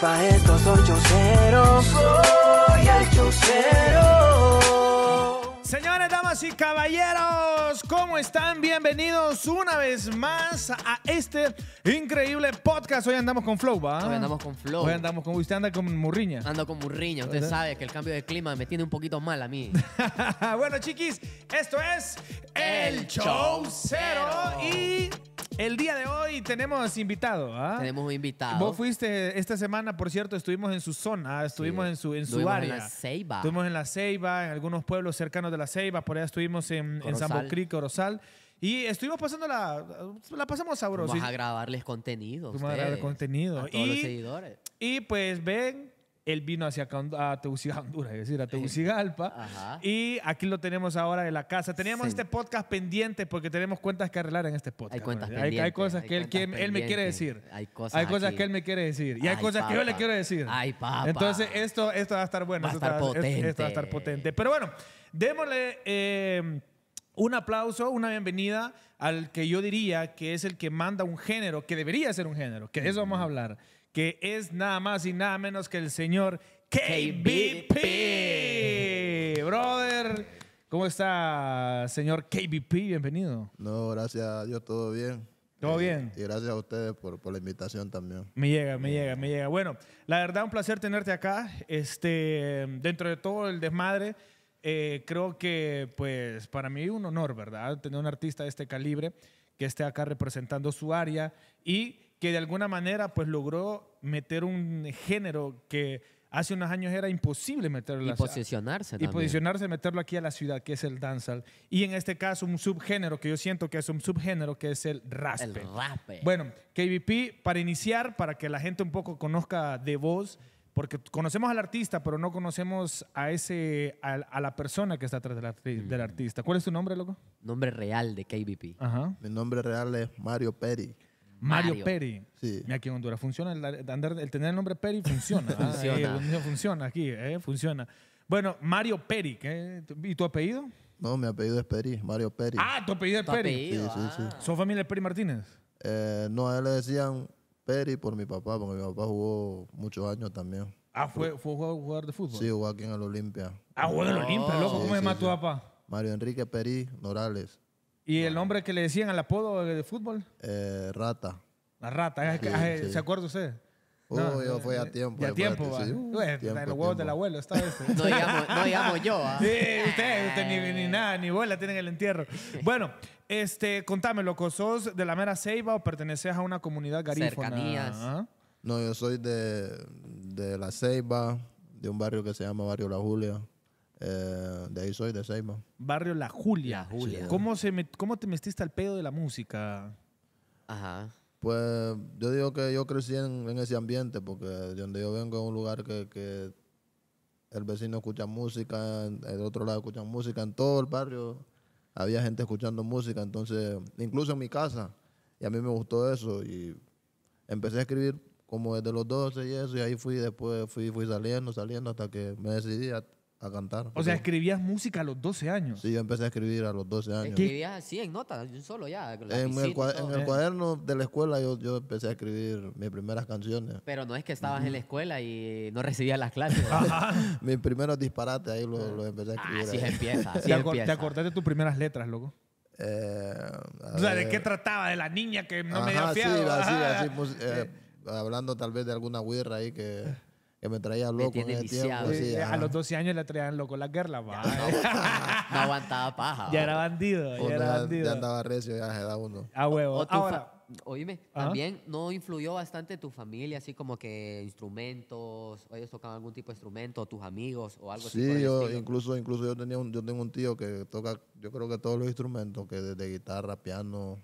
pa' soy soy el chaucero. Señores, damas y caballeros, ¿cómo están? Bienvenidos una vez más a este increíble podcast. Hoy andamos con Flow, ¿va? Hoy andamos con Flow. Hoy andamos con... Usted anda con Murriña. Ando con Murriña. Usted sabe que el cambio de clima me tiene un poquito mal a mí. bueno, chiquis, esto es El, Show y el día de hoy tenemos invitado. ¿ah? Tenemos un invitado. Vos fuiste esta semana, por cierto, estuvimos en su zona, ¿ah? estuvimos en su, en su estuvimos En la Ceiba. Estuvimos en la Ceiba, en algunos pueblos cercanos de la Ceiba, por allá estuvimos en, San Bocric, Y estuvimos pasando la, la pasamos sabrosa. Vamos a grabarles contenido. Vamos a grabarles contenido. A los seguidores. Y pues ven, él vino hacia a Tegucigalpa, Honduras, es decir, a y aquí lo tenemos ahora en la casa. Teníamos este podcast pendiente porque tenemos cuentas que arreglar en este podcast. Hay cuentas pendientes. hay, cosas que, él, él, me quiere decir. Hay cosas, hay cosas que él me quiere decir. Y hay cosas que yo le quiero decir. Ay, papá. Entonces, esto, esto va a estar bueno. Va esto, estar potente. esto va a estar potente. Pero bueno, démosle... Eh, un aplauso, una bienvenida al que yo diría que es el que manda un género, que debería ser un género, que de eso vamos a hablar que es nada más y nada menos que el señor KBP. Brother, ¿cómo está, señor KBP? Bienvenido. No, gracias a Dios, todo bien. Todo eh, bien. Y gracias a ustedes por, por, la invitación también. Me llega, me llega, me llega. Bueno, la verdad, un placer tenerte acá. Este, dentro de todo el desmadre, eh, creo que, pues, para mí un honor, ¿verdad? Tener un artista de este calibre que esté acá representando su área y que de alguna manera pues logró meter un género que hace unos años era imposible meterlo. Y posicionarse. Y posicionarse, meterlo aquí a la ciudad, que es el dancehall. Y en este caso un subgénero, que yo siento que es un subgénero, que es el raspe. El Bueno, KVP para iniciar, para que la gente un poco conozca de voz, porque conocemos al artista, pero no conocemos a, ese, a, la persona que está detrás del, mm. artista. ¿Cuál es tu nombre, loco? Nombre real de KVP Mi nombre real es Mario Perry. Mario, Peri. Sí. aquí en Honduras funciona. El, tener el nombre Peri funciona. Ah, eh, funciona. funciona aquí, eh, funciona. Bueno, Mario Peri. ¿Y tu apellido? No, mi apellido es Peri, Mario Peri. Ah, tu apellido es Peri. Sí, sí, sí. Ah. ¿Son familia de Peri Martínez? Eh, no, a él le decían Peri por mi papá, porque mi papá jugó muchos años también. Ah, fue, fue jugador de fútbol. Sí, jugó aquí en el Olimpia. Ah, jugó en el oh. Olimpia, loco. ¿Cómo se llama tu papá? Mario Enrique Peri Norales. ¿Y el nombre que le decían al apodo de fútbol? Eh, rata. La rata, ¿se acuerda usted? yo fui a tiempo. a tiempo, Los huevos del abuelo, está eso. no, llamo no yo. ¿ah? Sí, usted, ni, nada, ni abuela tienen el entierro. Bueno, este, contame, loco, ¿sos de la mera ceiba o perteneces a una comunidad garífona? Cercanías. Ah. No, yo soy de, de la ceiba, de un barrio que se llama Barrio La Julia. Eh, de ahí soy, de Seymour. Barrio La Julia. Julia. ¿Cómo, se ¿Cómo te metiste al pedo de la música? Ajá. Pues yo digo que yo crecí en, ese ambiente, porque de donde yo vengo es un lugar que, el vecino escucha música, el otro lado escucha música, en todo el barrio había gente escuchando música, entonces, incluso en mi casa, y a mí me gustó eso, y empecé a escribir como desde los 12 y eso, y ahí fui, después fui, fui saliendo, saliendo hasta que me decidí a cantar. O sea, escribías música a los 12 años. Sí, yo empecé a escribir a los 12 años. Escribías así en notas, solo ya. En el, cuaderno, de la escuela yo, empecé a escribir mis primeras canciones. Pero no es que estabas en la escuela y no recibías las clases. mis primeros disparates ahí los empecé a escribir. Así empieza. ¿Te, empieza. acordaste de tus primeras letras, loco? Eh, o sea, ¿de qué trataba? ¿De la niña que no me dio fiado? Sí, así, eh, así, hablando tal vez de alguna guirra ahí que que me traía loco en eh, a los 12 años le traían loco la guerras, no, aguantaba paja. Ya era bandido, ya andaba recio, ya se da uno. A huevo. Ahora... Oíme, también no influyó bastante tu familia, así como que instrumentos, o ellos tocaban algún tipo de instrumento, tus amigos o algo así. Sí, yo incluso, incluso yo tenía un, yo tengo un tío que toca, yo creo que todos los instrumentos, que desde guitarra, piano,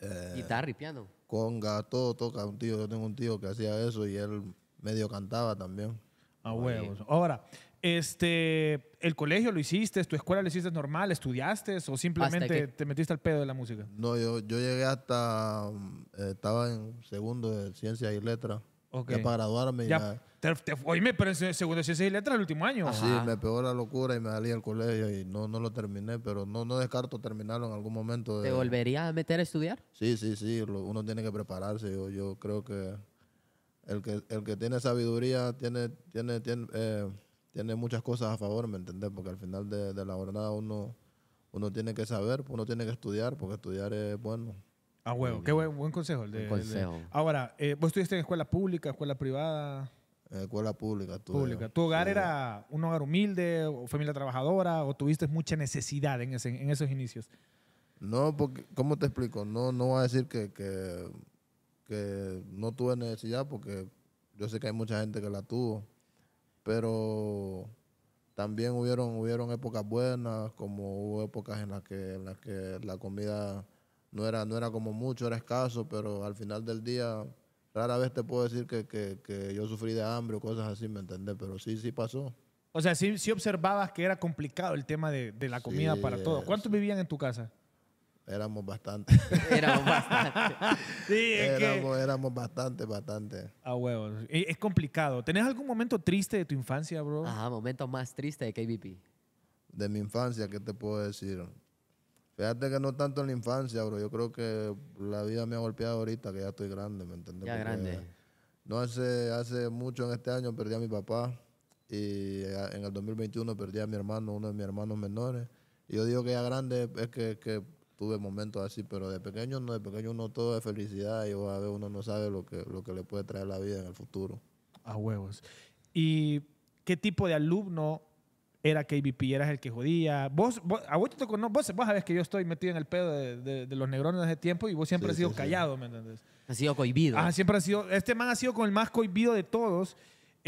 eh, guitarra y piano. Conga, todo toca un tío. Yo tengo un tío que hacía eso y él medio cantaba también. A huevos. Ahora, este, el colegio lo hiciste, tu escuela lo hiciste normal, estudiaste o simplemente te metiste al pedo de la música. No, yo, yo llegué hasta, mm, eh, estaba en segundo de ciencias y letras. Ok. para graduarme. Ya, Te, te, pero en segundo de ciencias y letras el último año. Sí, me pegó la locura y me salí al colegio y no, no lo terminé, pero no, no descarto terminarlo en algún momento. ¿Te volverías a meter a estudiar? Sí, sí, sí, uno tiene que prepararse. Yo, yo creo que el que, el que tiene sabiduría tiene, tiene, tiene, eh, tiene muchas cosas a favor, ¿me entendés? Porque al final de, la jornada uno, uno tiene que saber, uno tiene que estudiar, porque estudiar es bueno. Ah, huevo, qué buen, consejo. Ahora, eh, ¿vos estuviste en escuela pública, escuela privada? Eh, escuela pública. Tú pública. ¿Tu hogar era un hogar humilde, o familia trabajadora, o tuviste mucha necesidad en, esos inicios? No, porque, ¿cómo te explico? No, no voy a decir que que no tuve necesidad porque yo sé que hay mucha gente que la tuvo, pero también hubieron, hubieron épocas buenas, como hubo épocas en las que, las que la comida no era, no era como mucho, era escaso, pero al final del día rara vez te puedo decir que, yo sufrí de hambre o cosas así, ¿me entendés? Pero sí, sí pasó. O sea, sí, sí observabas que era complicado el tema de, la comida para todos. ¿Cuántos vivían en tu casa? Éramos bastante. éramos bastante. sí, éramos, éramos bastante, bastante. ah huevos. Es complicado. ¿Tenés algún momento triste de tu infancia, bro? Ajá, momento más triste de KBP. De mi infancia, ¿qué te puedo decir? Fíjate que no tanto en la infancia, bro. Yo creo que la vida me ha golpeado ahorita, que ya estoy grande, ¿me entiendes? Ya grande. No hace, hace mucho en este año perdí a mi papá y en el 2021 perdí a mi hermano, uno de mis hermanos menores. Y yo digo que ya grande es que tuve momentos así, pero de pequeño no, de pequeño uno todo es felicidad y a uno no sabe lo que, lo que le puede traer la vida en el futuro. A huevos. ¿Y qué tipo de alumno era KBP? ¿Eras el que jodía? Vos, vos, a vos, vos, sabés que yo estoy metido en el pedo de, los negrones de tiempo y vos siempre has sido callado, ¿me entiendes? ha sido cohibido. siempre ha sido, este man ha sido con el más cohibido de todos.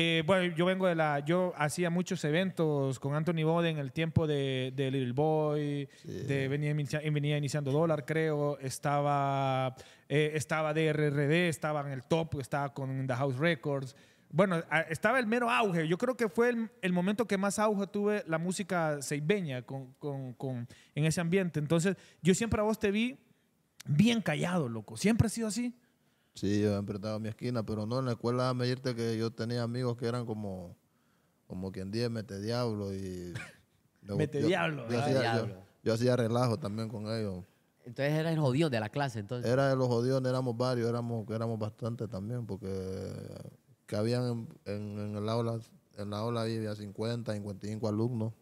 Eh, bueno, yo vengo de la. Yo hacía muchos eventos con Anthony Bode en el tiempo de, Little Boy, de venía, iniciando Dólar, creo. Estaba, eh, estaba DRRD, estaba en el top, estaba con The House Records. Bueno, estaba el mero auge. Yo creo que fue el, momento que más auge tuve la música seibeña en ese ambiente. Entonces, yo siempre a vos te vi bien callado, loco. Siempre ha sido así. Sí, yo he estaba mi esquina, pero no en la escuela, me dijiste que yo tenía amigos que eran como, como quien dice, mete diablo y... mete ah, yo, diablo, yo, hacía, relajo también con ellos. Entonces era el jodido de la clase, entonces. Era de los jodidos, éramos varios, éramos, éramos bastante también, porque que habían en, el aula, en la aula había 50, 55 alumnos.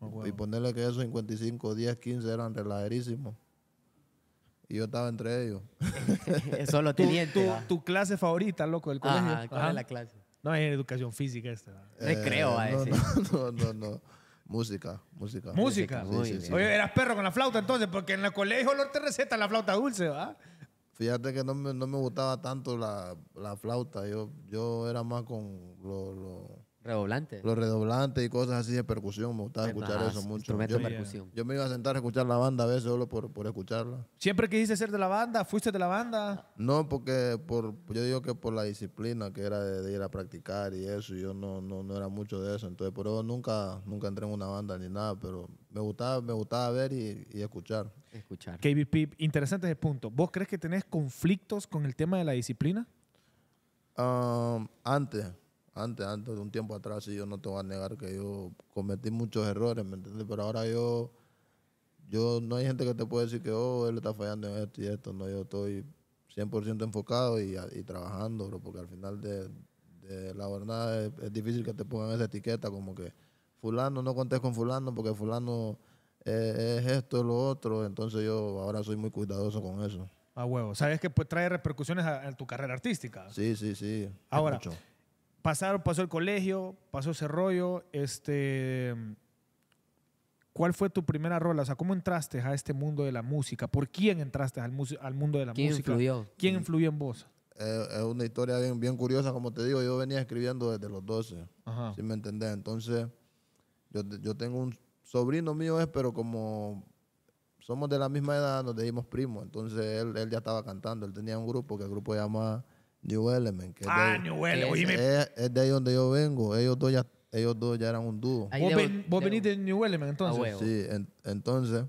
Oh, y ponerle que esos 55, 10, 15 eran relajerísimos. Y yo estaba entre ellos. Eso lo tenía. Tu, tu, clase favorita, loco, del colegio. ¿cuál es la clase? No, es educación física esta. a eh, No, no, no, Música, música. Música. Oye, eras perro con la flauta entonces, porque en el colegio no te receta la flauta dulce, ¿va? Fíjate que no me, gustaba tanto la, flauta. Yo, yo era más con lo redoblante, Los redoblantes y cosas así de percusión. Me gustaba escuchar eso mucho. Yo, me iba a sentar a escuchar la banda a veces solo por, por escucharla. ¿Siempre quisiste ser de la banda? ¿Fuiste de la banda? No, porque por, yo digo que por la disciplina que era de, ir a practicar y eso. yo no, no, era mucho de eso. Entonces, por eso nunca, nunca entré en una banda ni nada. Pero me gustaba, me gustaba ver y, y escuchar. Escuchar. KBP, interesante ese punto. ¿Vos crees que tenés conflictos con el tema de la disciplina? Um, antes antes, antes de un tiempo atrás, y yo no te voy a negar que yo cometí muchos errores, ¿me entiendes? Pero ahora yo, yo, no hay gente que te puede decir que, oh, él está fallando en esto y esto, no, yo estoy 100% enfocado y, trabajando, porque al final de, la verdad es, difícil que te pongan esa etiqueta como que fulano, no contés con fulano porque fulano es esto, lo otro, entonces yo ahora soy muy cuidadoso con eso. A huevo. Sabes que pues, trae repercusiones en tu carrera artística. Sí, sí, sí. Ahora, pasaron, pasó el colegio, pasó ese rollo, este... ¿Cuál fue tu primera rola? O sea, ¿cómo entraste a este mundo de la música? ¿Por quién entraste al, al mundo de la ¿Quién música? Influyó? ¿Quién mm. influyó en vos? Eh, es una historia bien, bien curiosa, como te digo, yo venía escribiendo desde los 12, si me entendés. Entonces, yo, tengo un sobrino mío, pero como somos de la misma edad, nos dijimos primos. Entonces, él, él ya estaba cantando, él tenía un grupo que el grupo llamaba New Element. ah, de, New Element. Es, de ahí donde yo vengo. Ellos dos ya, ellos dos ya eran un dúo. ¿Vos, de New Element entonces? sí, entonces,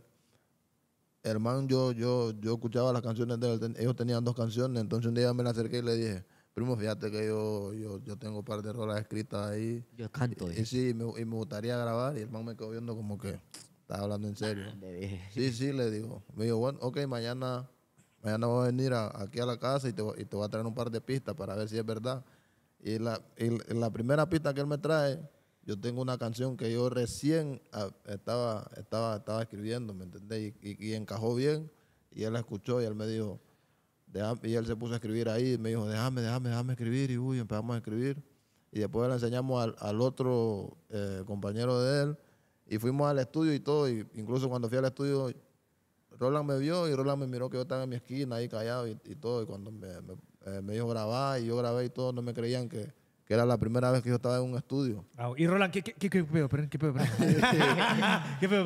hermano, yo, yo, yo escuchaba las canciones de él. Ellos tenían dos canciones. Entonces un día me la acerqué y le dije, primo, fíjate que yo, yo, tengo un par de rolas escritas ahí. Yo canto. Y, sí, y me, gustaría grabar. Y el man me quedó viendo como que estaba hablando en serio. sí, sí, le digo. Me dijo, bueno, ok, mañana mañana voy a venir aquí a la casa y te, y voy a traer un par de pistas para ver si es verdad. Y la, la primera pista que él me trae, yo tengo una canción que yo recién ah, estaba, estaba, estaba escribiendo, ¿me entendés? Y, encajó bien, y él la escuchó y él me dijo, y él se puso a escribir ahí, y me dijo, déjame, déjame, déjame escribir, y uy, empezamos a escribir. Y después le enseñamos al, otro eh, compañero de él, y fuimos al estudio y todo, y incluso cuando fui al estudio, Roland me vio y Roland me miró que yo estaba en mi esquina ahí callado y, todo. Y cuando me, me, eh, dijo grabar y yo grabé y todo, no me creían que, era la primera vez que yo estaba en un estudio. Ah, y Roland, ¿qué, qué, qué, pedo? ¿Qué pedo? ¿Qué pedo?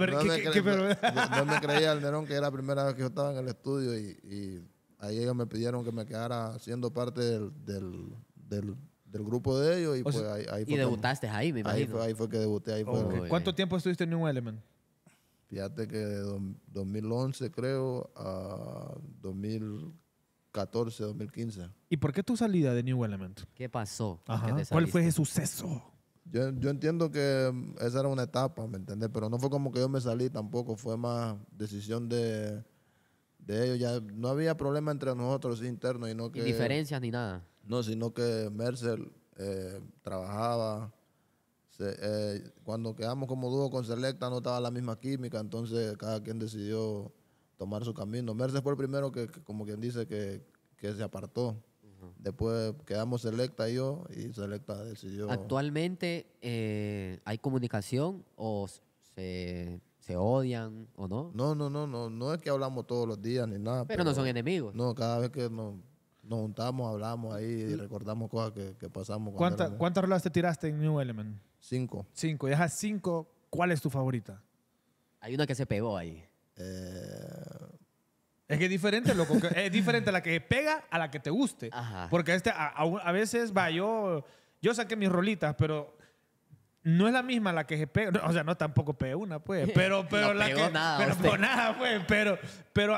No me, creía el Nerón que era la primera vez que yo estaba en el estudio y, ahí ellos me pidieron que me quedara siendo parte del, grupo de ellos y pues ahí, fue Y debutaste ahí, me imagino. Ahí fue, ahí fue que debuté. Ahí fue ¿Cuánto tiempo estuviste en New Element? Fíjate que de 2011 creo a 2014, 2015. ¿Y por qué tu salida de New Element? ¿Qué pasó? ¿Cuál fue ese suceso? Yo, yo, entiendo que mm, esa era una etapa, ¿me entendés? Pero no fue como que yo me salí tampoco, fue más decisión de, ellos. Ya no había problema entre nosotros internos. Y no que, ni diferencias ni nada. No, sino que Mercer eh, trabajaba este, eh, cuando quedamos como dúo con Selecta no estaba la misma química, entonces cada quien decidió tomar su camino. Mercedes fue el primero que, como quien dice, que, se apartó. Después quedamos Selecta y yo y Selecta decidió... ¿Actualmente eh, hay comunicación o se, odian o no? No, no, no, no, no es que hablamos todos los días ni nada. Pero, pero no son enemigos. No, cada vez que nos nos juntamos, hablamos ahí y recordamos cosas que, pasamos. ¿Cuánta, ¿Cuántas rolas te tiraste en New Element? Cinco. Cinco. Y cinco, ¿cuál es tu favorita? Hay una que se pegó ahí. Eh, es que es diferente, loco. es diferente la que pega a la que te guste. Porque este, a, a, veces, va, yo, yo saqué mis rolitas, pero no es la misma la que se pega. o sea, no tampoco pegué una, pues. Pero, pero no Nada, pero nada, pues. Pero, pero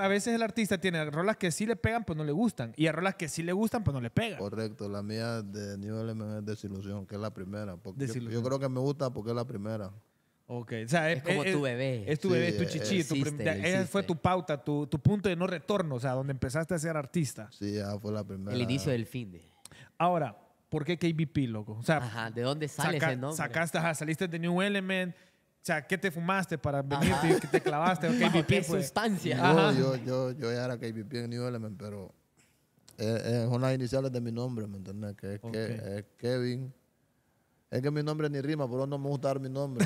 a veces el artista tiene rolas que sí le pegan, pues no le gustan. Y a rolas que sí le gustan, pues no le pegan. Correcto, la mía de New Element es Desilusión, que es la primera. Porque yo, creo que me gusta porque es la primera. Ok, o sea, es, como eh, tu eh, bebé. Es tu bebé, tu eh, chichi. esa fue tu pauta, tu, punto de no retorno, o sea, donde empezaste a ser artista. Sí, ya fue la primera. El inicio del fin Ahora, ¿por qué KBP, loco? O sea, ¿de dónde sale saca, nombre? Sacaste, saliste de New Element o sea, ¿qué te fumaste para venirte? ¿Qué te clavaste? ¿O ¿Qué fue? Pues. sustancia? Yo, yo, yo, ya era KBP en New Element, pero son las iniciales de mi nombre, ¿me entiendes? Que es, Kevin. Es que mi nombre ni rima, por eso no me gusta dar mi nombre.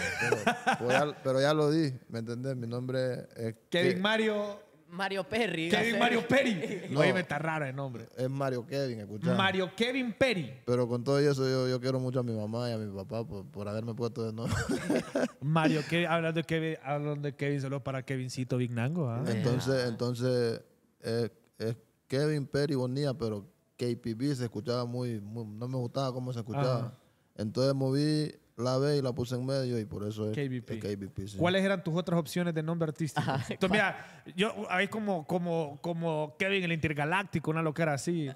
Pero, ya, lo di, ¿me entendés? Mi nombre es... Kevin Mario... Mario Perry. Kevin Mario Perry. No. Oye, me está raro el nombre. Es Mario Kevin, escucha. Mario Kevin Perry. Pero con todo eso, yo, quiero mucho a mi mamá y a mi papá por, haberme puesto de nombre. Mario Kevin, hablando de Kevin, hablando de Kevin solo para Kevincito Vignango. ¿ah? Entonces, entonces eh, es, Kevin Perry bonía pero KPB se escuchaba muy, no me gustaba cómo se escuchaba. Entonces moví la B y la puse en medio y por eso es KBP. ¿Cuáles eran tus otras opciones de nombre artístico? Entonces, mira, yo ahí como, como, como Kevin el Intergaláctico, una loquera así.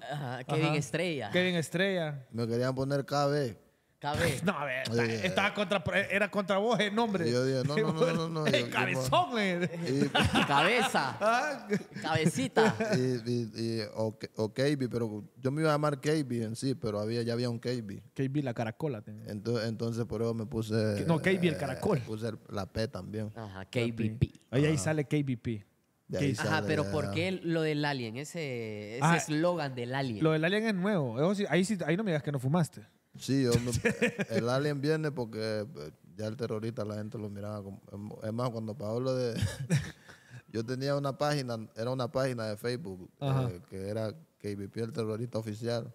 Kevin Estrella. Kevin Estrella. Me querían poner KB cabeza No, a ver, estaba contra, era contra vos el nombre. no, no, no, no. cabezón. cabeza. Cabecita. Y, y, o, KB, pero yo me iba a llamar KB en sí, pero había, ya había un KB. KB la caracola. Entonces, entonces por eso me puse... No, KB el caracol. Eh, puse la P también. Ajá, KBP. ahí ahí sale KBP. Ajá, pero ¿por qué lo del alien? Ese ah, eslogan del alien. Lo del alien es nuevo. ahí, ahí no me digas que no fumaste. Sí, el alien viene porque eh, ya el terrorista la gente lo miraba Es más, cuando Pablo de... yo tenía una página, era una página de Facebook eh, que era KBP el terrorista oficial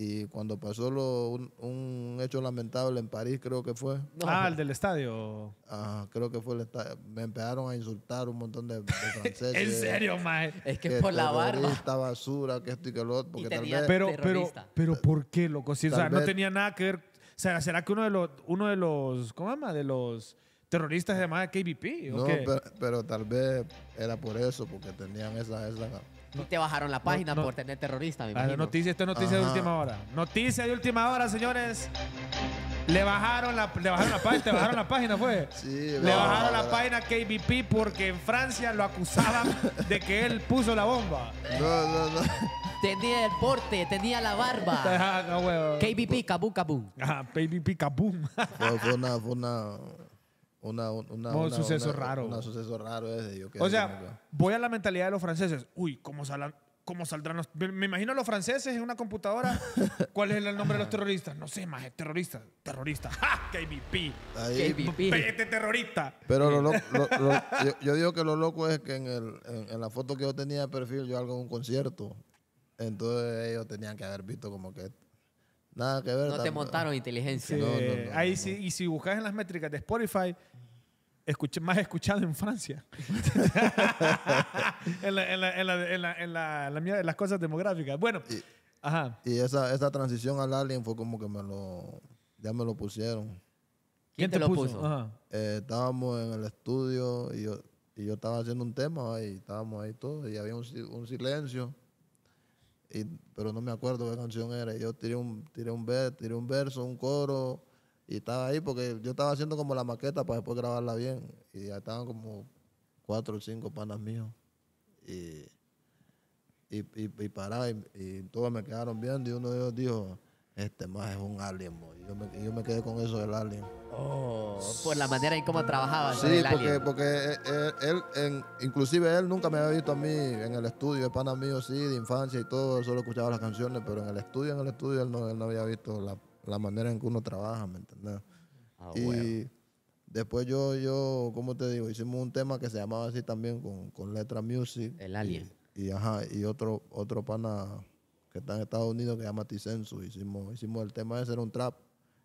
y cuando pasó lo, un, hecho lamentable en París, creo que fue. ah, el del estadio. creo que fue el estadio. Me empezaron a insultar un montón de, franceses. ¿En serio, mae? Es que, por la barba. Esta basura, que esto y que lo otro. pero, pero, pero, ¿por qué, loco? Si, o sea, no tenía nada que ver. O sea, ¿será que uno de los, uno de los, ¿cómo se llama? De los terroristas de KBP. no, Pero, tal vez era por eso, porque tenían esa, esa y te bajaron la página por tener terrorista, me ah, imagino. Noticia, esto es noticia de última hora. Noticia de última hora, señores. Le bajaron la, le bajaron la página, te bajaron la página, fue. Sí, le bajaron la página KBP porque en Francia lo acusaban de que él puso la bomba. No, no, no. Tenía el porte, tenía la barba. Ah, KBP, kabum, kabum. Ajá, ah, KBP, kabum. fue una, fue una un suceso raro. Un suceso raro Yo o sea, voy a la mentalidad de los franceses. Uy, ¿cómo, salan, cómo saldrán los.? Me imagino los franceses en una computadora. ¿Cuál es el nombre de los terroristas? No sé, más terrorista. Terrorista. ¡Ja! KBP. KBP. terrorista. Pero lo, yo, digo que lo loco es que en, el, la foto que yo tenía de perfil, yo hago un concierto. Entonces ellos tenían que haber visto como que Nada que ver. No te montaron inteligencia. Ahí sí, y si buscas en las métricas de Spotify, escuché, más escuchado en Francia. en, las cosas demográficas. Bueno, y, esa, esa transición al Alien fue como que me lo, ya me lo pusieron. ¿Quién, te, lo puso? Eh, estábamos en el estudio y yo, y yo estaba haciendo un tema y estábamos ahí todos y había un, un silencio pero no me acuerdo qué canción era. Yo tiré un, tiré un, tiré un verso, un coro, y estaba ahí porque yo estaba haciendo como la maqueta para después grabarla bien. Y ya estaban como cuatro o cinco panas míos. Y, y, y, y me quedaron viendo y uno de ellos dijo, este más es un alien, Yo me, yo me quedé con eso del alien. Oh, por la manera en cómo trabajaba. el porque, porque eh, eh, él, en, inclusive él nunca me había visto a mí en el estudio, es pana mío, sí, de infancia y todo, solo escuchaba las canciones, pero en el estudio, en el estudio, él no, él no había visto la, manera en que uno trabaja, ¿me entendés? Ah, y después yo, yo, ¿cómo te digo? Hicimos un tema que se llamaba así también con, con letra music. El alien. Y, y ajá, y otro, otro pana que está en Estados Unidos que se llama Tisensu. Hicimos, hicimos el tema de ser un trap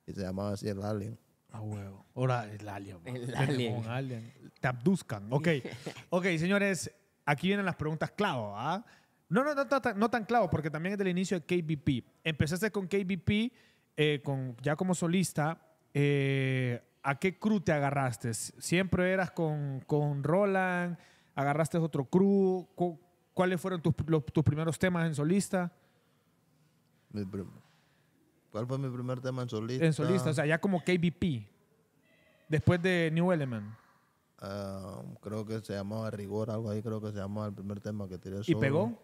y se llamaba así el Alien. Ah, huevo. Ahora el alien. El alien. Te abduzcan. Ok. Ok, señores, aquí vienen las preguntas clave, ¿ah? No, no, no, tan, no clavo, porque también es del inicio de KBP. Empezaste con KBP, eh, con, ya como solista. Eh, ¿A qué crew te agarraste? ¿Siempre eras con, Roland? ¿Agarraste otro crew? ¿Cuáles fueron tus, tus primeros temas en solista? ¿Cuál fue mi primer tema en solista? En solista, o sea, ya como KBP. Después de New Element. Ah, creo que se llamaba Rigor, algo ahí, creo que se llamaba el primer tema que tiré. ¿Y pegó?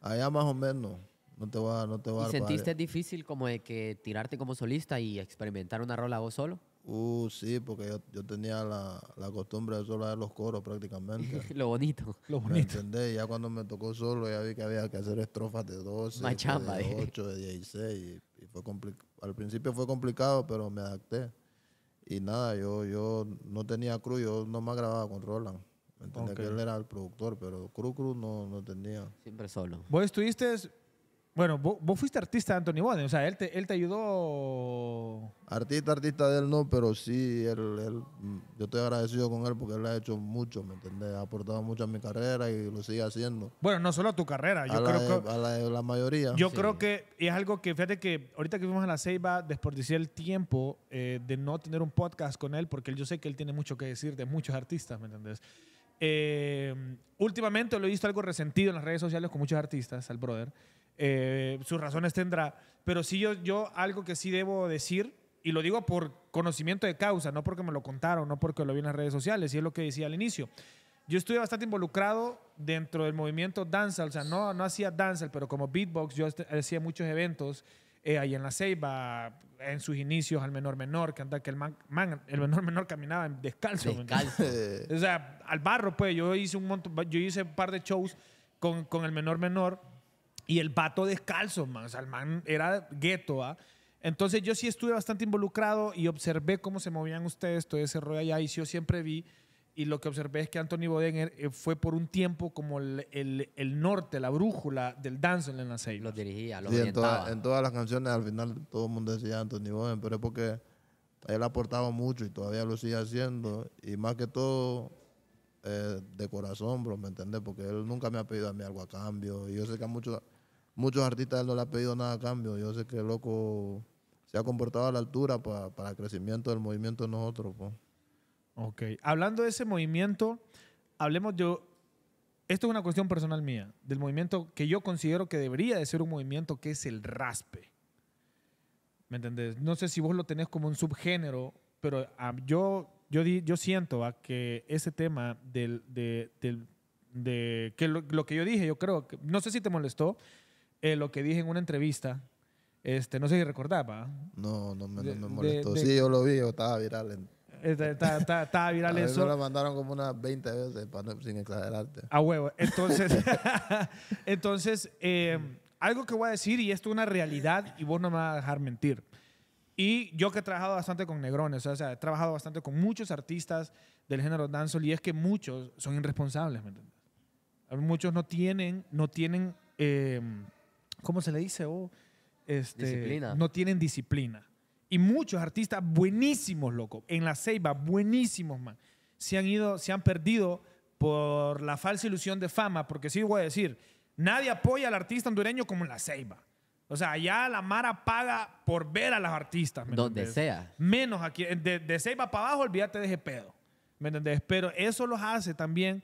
Allá más o menos. No te va, no te va sentiste difícil como de que tirarte como solista y experimentar una rola vos solo? Uh, sí, porque yo, tenía la, costumbre de solo hacer los coros prácticamente. lo bonito. Lo bonito. Ya cuando me tocó solo, ya vi que había que hacer estrofas de 12, de 8, eh. de 16. Y, fue al principio fue complicado, pero me adapté. Y nada, yo, yo no tenía crew, yo no nomás grababa con Roland. Entendía que él era el productor, pero crew, crew no, no tenía. Siempre solo. Vos estuviste bueno, vos, fuiste artista de Anthony o sea, él te, él te ayudó. Artista, artista de él no, pero sí, él, mm, yo estoy agradecido con él porque él ha hecho mucho, ¿me entendés? Ha aportado mucho a mi carrera y lo sigue haciendo. Bueno, no solo a tu carrera, yo a creo la que. A la, mayoría. Yo creo que es algo que, fíjate que ahorita que fuimos a la Ceiba, desperdicié el tiempo eh, de no tener un podcast con él porque yo sé que él tiene mucho que decir de muchos artistas, ¿me entendés? Eh, últimamente lo he visto algo resentido en las redes sociales con muchos artistas, al brother. Eh, sus razones tendrá. Pero sí yo, yo algo que sí debo decir, y lo digo por conocimiento de causa, no porque me lo contaron, no porque lo vi en las redes sociales, y es lo que decía al inicio. Yo estuve bastante involucrado dentro del movimiento danza, o sea, no, no hacía danza, pero como beatbox yo hacía muchos eventos eh, ahí en la Ceiba, en sus inicios al menor menor, que anda que el man, el menor menor caminaba descalzo. descalzo. o sea, al barro, pues yo hice un montón, yo hice un par de shows con, con el menor menor y el vato descalzo, man. O sea, el man era gueto, ¿ah? Entonces yo sí estuve bastante involucrado y observé cómo se movían ustedes todo ese rollo allá y yo siempre vi y lo que observé es que Anthony Boden er, eh, fue por un tiempo como el, el, norte, la brújula del dance en la y Lo dirigía, lo orientaba. En, todas las canciones al final todo el mundo decía Anthony Boden, pero es porque él aportaba mucho y todavía lo sigue haciendo y más que todo eh, de corazón, bro, ¿me entendés? Porque él nunca me ha pedido a mí algo a cambio y yo sé que a muchos muchos artistas no le han pedido nada a cambio. Yo sé que el loco se ha comportado a la altura para, para el crecimiento del movimiento de nosotros. Ok. Hablando de ese movimiento, hablemos yo. Esto es una cuestión personal mía, del movimiento que yo considero que debería de ser un movimiento que es el raspe. ¿Me entendés? No sé si vos lo tenés como un subgénero, pero ah, yo, yo, yo siento a ah, que ese tema del, de, del, de que lo, lo, que yo dije, yo creo que, no sé si te molestó, eh, lo que dije en una entrevista. Este, no sé si recordaba. No, no me, molestó. sí, yo lo vi, estaba viral. Este, estaba viral eso. Me lo mandaron como unas 20 veces sin exagerarte. A huevo. Entonces, entonces eh, algo que voy a decir, y esto es una realidad, y vos no me vas a dejar mentir. Y yo que he trabajado bastante con negrones, o sea, he trabajado bastante con muchos artistas del género dancehall, y es que muchos son irresponsables, ¿me entiendes? Muchos no tienen, no tienen. Eh, ¿cómo se le dice? Oh, este, disciplina. No tienen disciplina. Y muchos artistas buenísimos, loco, en la ceiba, buenísimos, man, se han ido, se han perdido por la falsa ilusión de fama, porque sí voy a decir, nadie apoya al artista hondureño como en la ceiba. O sea, allá la Mara paga por ver a los artistas. Donde sea. Menos aquí. De, de Ceiba para abajo, olvídate de ese pedo. ¿Me entiendes? Pero eso los hace también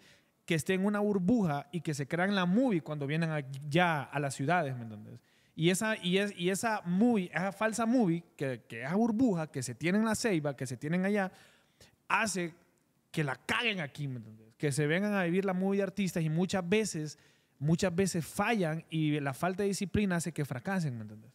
que esté en una burbuja y que se crean la movie cuando vienen ya a las ciudades, ¿me entiendes? Y esa, y, es, y esa movie, esa falsa movie, que, que esa burbuja que se tiene en la ceiba, que se tienen allá, hace que la caguen aquí, Que se vengan a vivir la movie de artistas y muchas veces, muchas veces fallan y la falta de disciplina hace que fracasen, ¿me entiendes?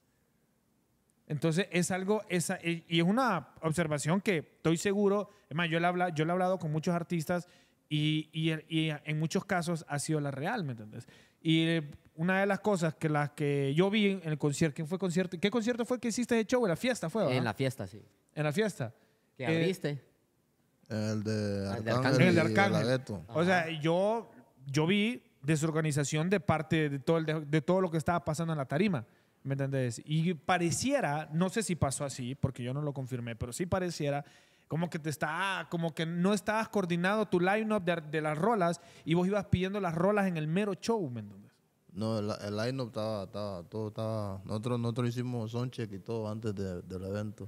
Entonces es algo, y es una observación que estoy seguro, es más, yo le, yo he hablado con muchos artistas y, y, en muchos casos ha sido la real, ¿me entiendes? Y eh, una de las cosas que las que yo vi en el concierto, fue concierto? ¿Qué concierto fue que hiciste de show? ¿En la fiesta fue? En la fiesta, sí. En la fiesta. ¿Qué viste? Eh, ah, el de Arcángel. El de Arcángel. O sea, yo, yo vi desorganización de parte de todo, el, de, todo lo que estaba pasando en la tarima. ¿Me entiendes? Y pareciera, no sé si pasó así, porque yo no lo confirmé, pero sí pareciera como que te está, como que no estabas coordinado tu lineup de, las rolas y vos ibas pidiendo las rolas en el mero show, ¿me No, el, line estaba, todo estaba. Nosotros, nosotros hicimos soundcheck y todo antes del evento.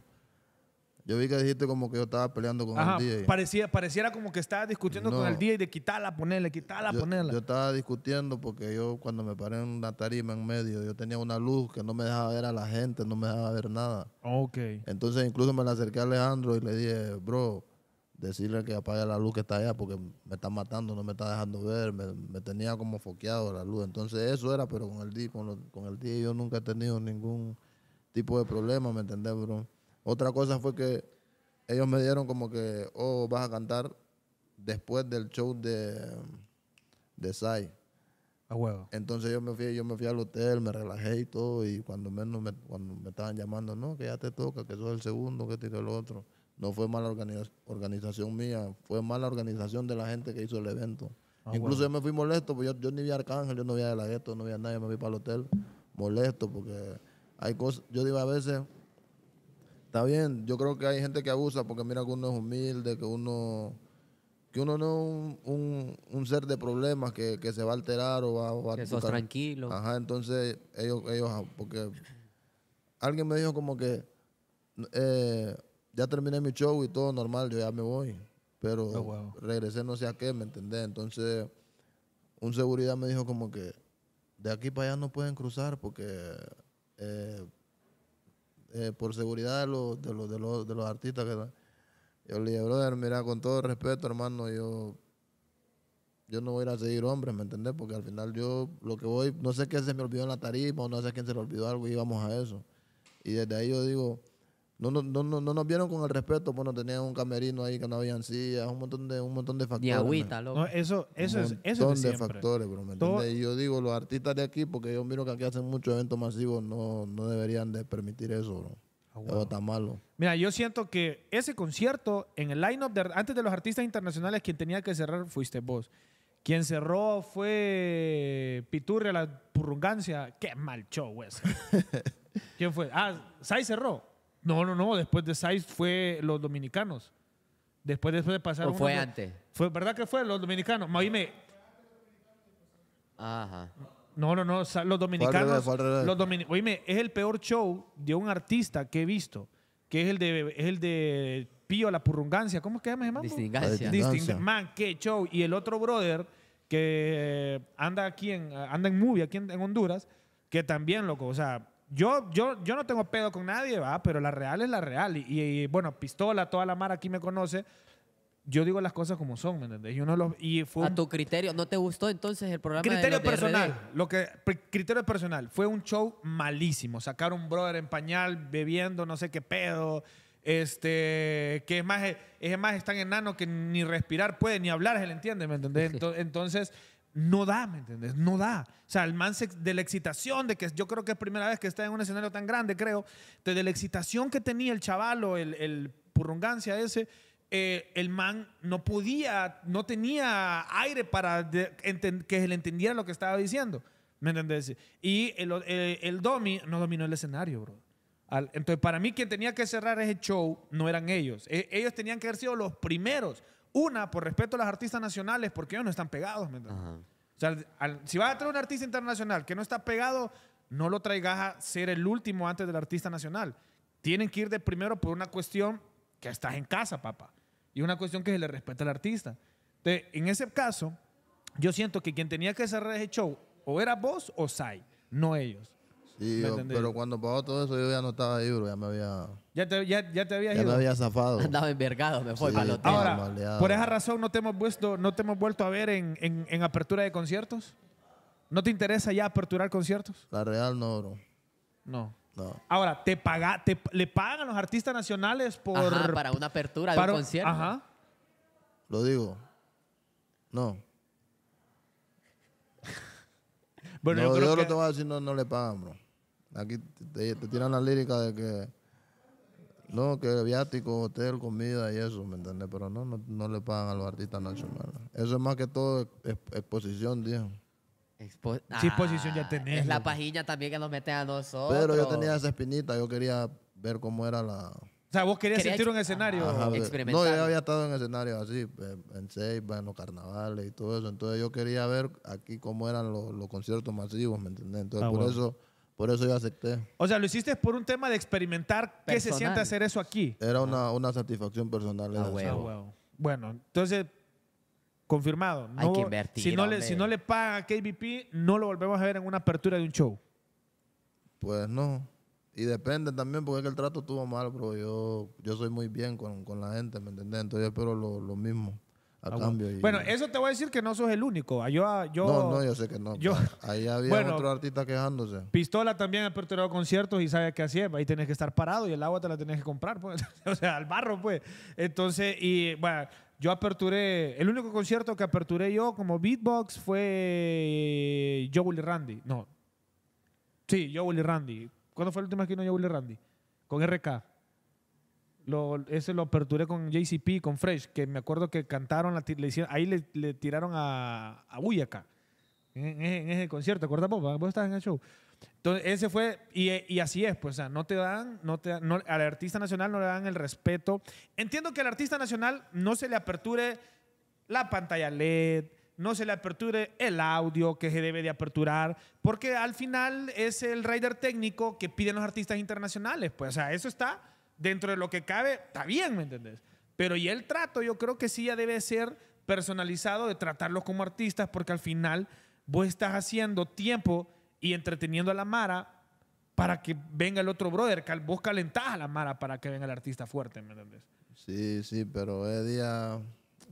Yo vi que dijiste como que yo estaba peleando con el DJ. Parecía, pareciera como que estaba discutiendo con el DJ de quitarla, ponerle, quitarla, ponerla. Yo estaba discutiendo porque yo cuando me paré en una tarima en medio, yo tenía una luz que no me dejaba ver a la gente, no me dejaba ver nada. Ok. Entonces incluso me la acerqué a Alejandro y le dije, bro, decirle que apague la luz que está allá porque me está matando, no me está dejando ver, me, tenía como foqueado la luz. Entonces eso era, pero con el día, con, el día yo nunca he tenido ningún tipo de problema, ¿me entendés, bro? Otra cosa fue que ellos me dieron como que, oh, vas a cantar después del show de, de Sai. A huevo. Entonces yo me fui, yo me fui al hotel, me relajé y todo, y cuando menos me, cuando me estaban llamando, no, que ya te toca, que sos el segundo, que tiro el otro. No fue mala organización mía, fue mala organización de la gente que hizo el evento. Incluso yo me fui molesto, porque yo, ni vi a Arcángel, yo no vi a la gueto, no vi a nadie, me fui para el hotel molesto, porque hay cosas, yo digo a veces, está bien. Yo creo que hay gente que abusa porque mira que uno es humilde, que uno que uno no es un, ser de problemas que, se va a alterar o va, a... Que sos tranquilo. Ajá, entonces ellos, ellos, ah, porque alguien me dijo como que eh, ya terminé mi show y todo normal, yo ya me voy. Pero oh, regresé no sé a qué, ¿me entendés? Entonces un seguridad me dijo como que de aquí para allá no pueden cruzar porque eh, eh, por seguridad de los, de, los, de, los, de los artistas. Que, yo le dije, brother, mira, con todo respeto, hermano, yo, yo no voy a ir a seguir hombres, ¿me entendés? Porque al final yo lo que voy, no sé qué se me olvidó en la tarima o no sé quién se le olvidó algo y íbamos a eso. Y desde ahí yo digo, no, no, no, no, nos vieron con el respeto, bueno, pues tenían un camerino ahí que no habían sillas, un montón de, un montón de factores. Y agüita, loco. No, eso, eso es, un montón de, factores, bro, ¿me yo digo, los artistas de aquí, porque yo miro que aquí hacen muchos eventos masivos, no, no deberían de permitir eso, bro. Oh, malo. Mira, yo siento que ese concierto, en el line-up, antes de los artistas internacionales, quien tenía que cerrar fuiste vos. Quien cerró fue Piturria, la purrungancia. Qué mal show ese. ¿Quién fue? Ah, Sai cerró. No, no, no. Después de Saiz fue los dominicanos. Después, después de pasar. ¿O fue antes? Fue, ¿Verdad que fue los dominicanos? Oíme. Ajá. No, no, no. Los dominicanos. Los Oíme, es el peor show de un artista que he visto. Que es el de, es el de Pío La Purrungancia. ¿Cómo es que se llama, Distingancia. Distingancia. Man, qué show. Y el otro brother que eh, anda aquí en, anda en aquí en Honduras, que también, loco, o sea, yo, yo, yo no tengo pedo con nadie, va, pero la real es la real. Y, bueno, pistola, toda la mar aquí me conoce. Yo digo las cosas como son, ¿me entendés? Y uno los, y A tu criterio, ¿no te gustó entonces el programa? Criterio de personal. Lo que, criterio personal. Fue un show malísimo. Sacar un brother en pañal bebiendo, no sé qué pedo. Este, que es más, es más, están tan enano que ni respirar puede, ni hablar, se le entiende, ¿me entendés? Entonces no da, ¿me entiendes? No da. O sea, el man de la excitación, de que yo creo que es primera vez que está en un escenario tan grande, creo, de la excitación que tenía el chaval o el, el ese, eh, el man no podía, no tenía aire para que él entendiera lo que estaba diciendo, ¿me entiendes? Y el, el, domi no dominó el escenario, bro. entonces, para mí, quien tenía que cerrar ese show no eran ellos. E, ellos tenían que haber sido los primeros una, por respeto a los artistas nacionales, porque ellos no están pegados, O sea, si vas a traer un artista internacional que no está pegado, no lo traigas a ser el último antes del artista nacional. Tienen que ir de primero por una cuestión que estás en casa, papá. Y una cuestión que se le respeta al artista. en ese caso, yo siento que quien tenía que cerrar ese show o era vos o Sai, no ellos pero cuando pagó todo eso yo ya no estaba ahí, bro. Ya me había... Ya te, ya, ya te había ya me había zafado. Andaba envergado, me fue Ahora, por esa razón no te hemos, vuelto, no te hemos vuelto a ver en, en, en, apertura de conciertos. ¿No te interesa ya aperturar conciertos? La real no, bro. No. No. Ahora, ¿te, paga, te ¿le pagan a los artistas nacionales por...? para una apertura de un concierto. Ajá. Lo digo. No. bueno, yo, creo que... lo te voy a decir, no, no le pagan, bro. Aquí te, tiran la lírica de que. No, que viático, hotel, comida y eso, ¿me entiendes? Pero no, no, le pagan a los artistas nacionales. Eso es más que todo exposición, tío. sí, exposición ya ah, tenés. Es la pajilla también que nos meten a nosotros. Pero yo tenía esa espinita, yo quería ver cómo era la... O sea, vos querías sentir un escenario. No, yo había estado en escenarios así, en seis, en los carnavales y todo eso. Entonces yo quería ver aquí cómo eran los, conciertos masivos, ¿me entendés? Entonces ah, por eso por eso yo acepté. O sea, lo hiciste por un tema de experimentar qué se siente hacer eso aquí. Era ah. una, satisfacción personal. Ah, ah, bueno, entonces, confirmado. Hay que invertir, Si no, le, si no le paga a KBP, no lo volvemos a ver en una apertura de un show. Pues no. Y depende también, porque es que el trato estuvo mal, pero Yo, yo soy muy bien con, la gente, ¿me entendés? Entonces yo espero lo mismo. Bueno, eso te voy a decir que no sos el único. Ah, ah, yo, no, no, yo sé que no. Ahí había otro artista quejándose. Pistola también ha aperturado conciertos y sabe que hacía. Ahí tenés que estar parado y el agua te la tenés que comprar, pues. o sea, al barro, pues. Entonces, y bueno, yo aperturé, el único concierto que aperturé yo como beatbox fue Joe eh, bully Randy. No. Sí, yo Willy Randy. ¿Cuándo fue la última vez que no Joe Randy? Con RK ese lo aperturé con JCP, con Fresh, que me acuerdo que cantaron, la, le ahí le, tiraron a, a Uyaca en, ese concierto, ¿te vos? Vos estás en el show. Entonces, ese fue, y, y, así es, pues, o sea, no te dan, no te al artista nacional no le dan el respeto. Entiendo que al artista nacional no se le aperture la pantalla LED, no se le aperture el audio que se debe de aperturar, porque al final es el rider técnico que piden los artistas internacionales, pues, o sea, eso está dentro de lo que cabe, está bien, ¿me entendés? Pero y el trato yo creo que sí ya debe ser personalizado de tratarlos como artistas porque al final vos estás haciendo tiempo y entreteniendo a la Mara para que venga el otro brother. Vos calentás a la Mara para que venga el artista fuerte, ¿me entendés? Sí, sí, pero es día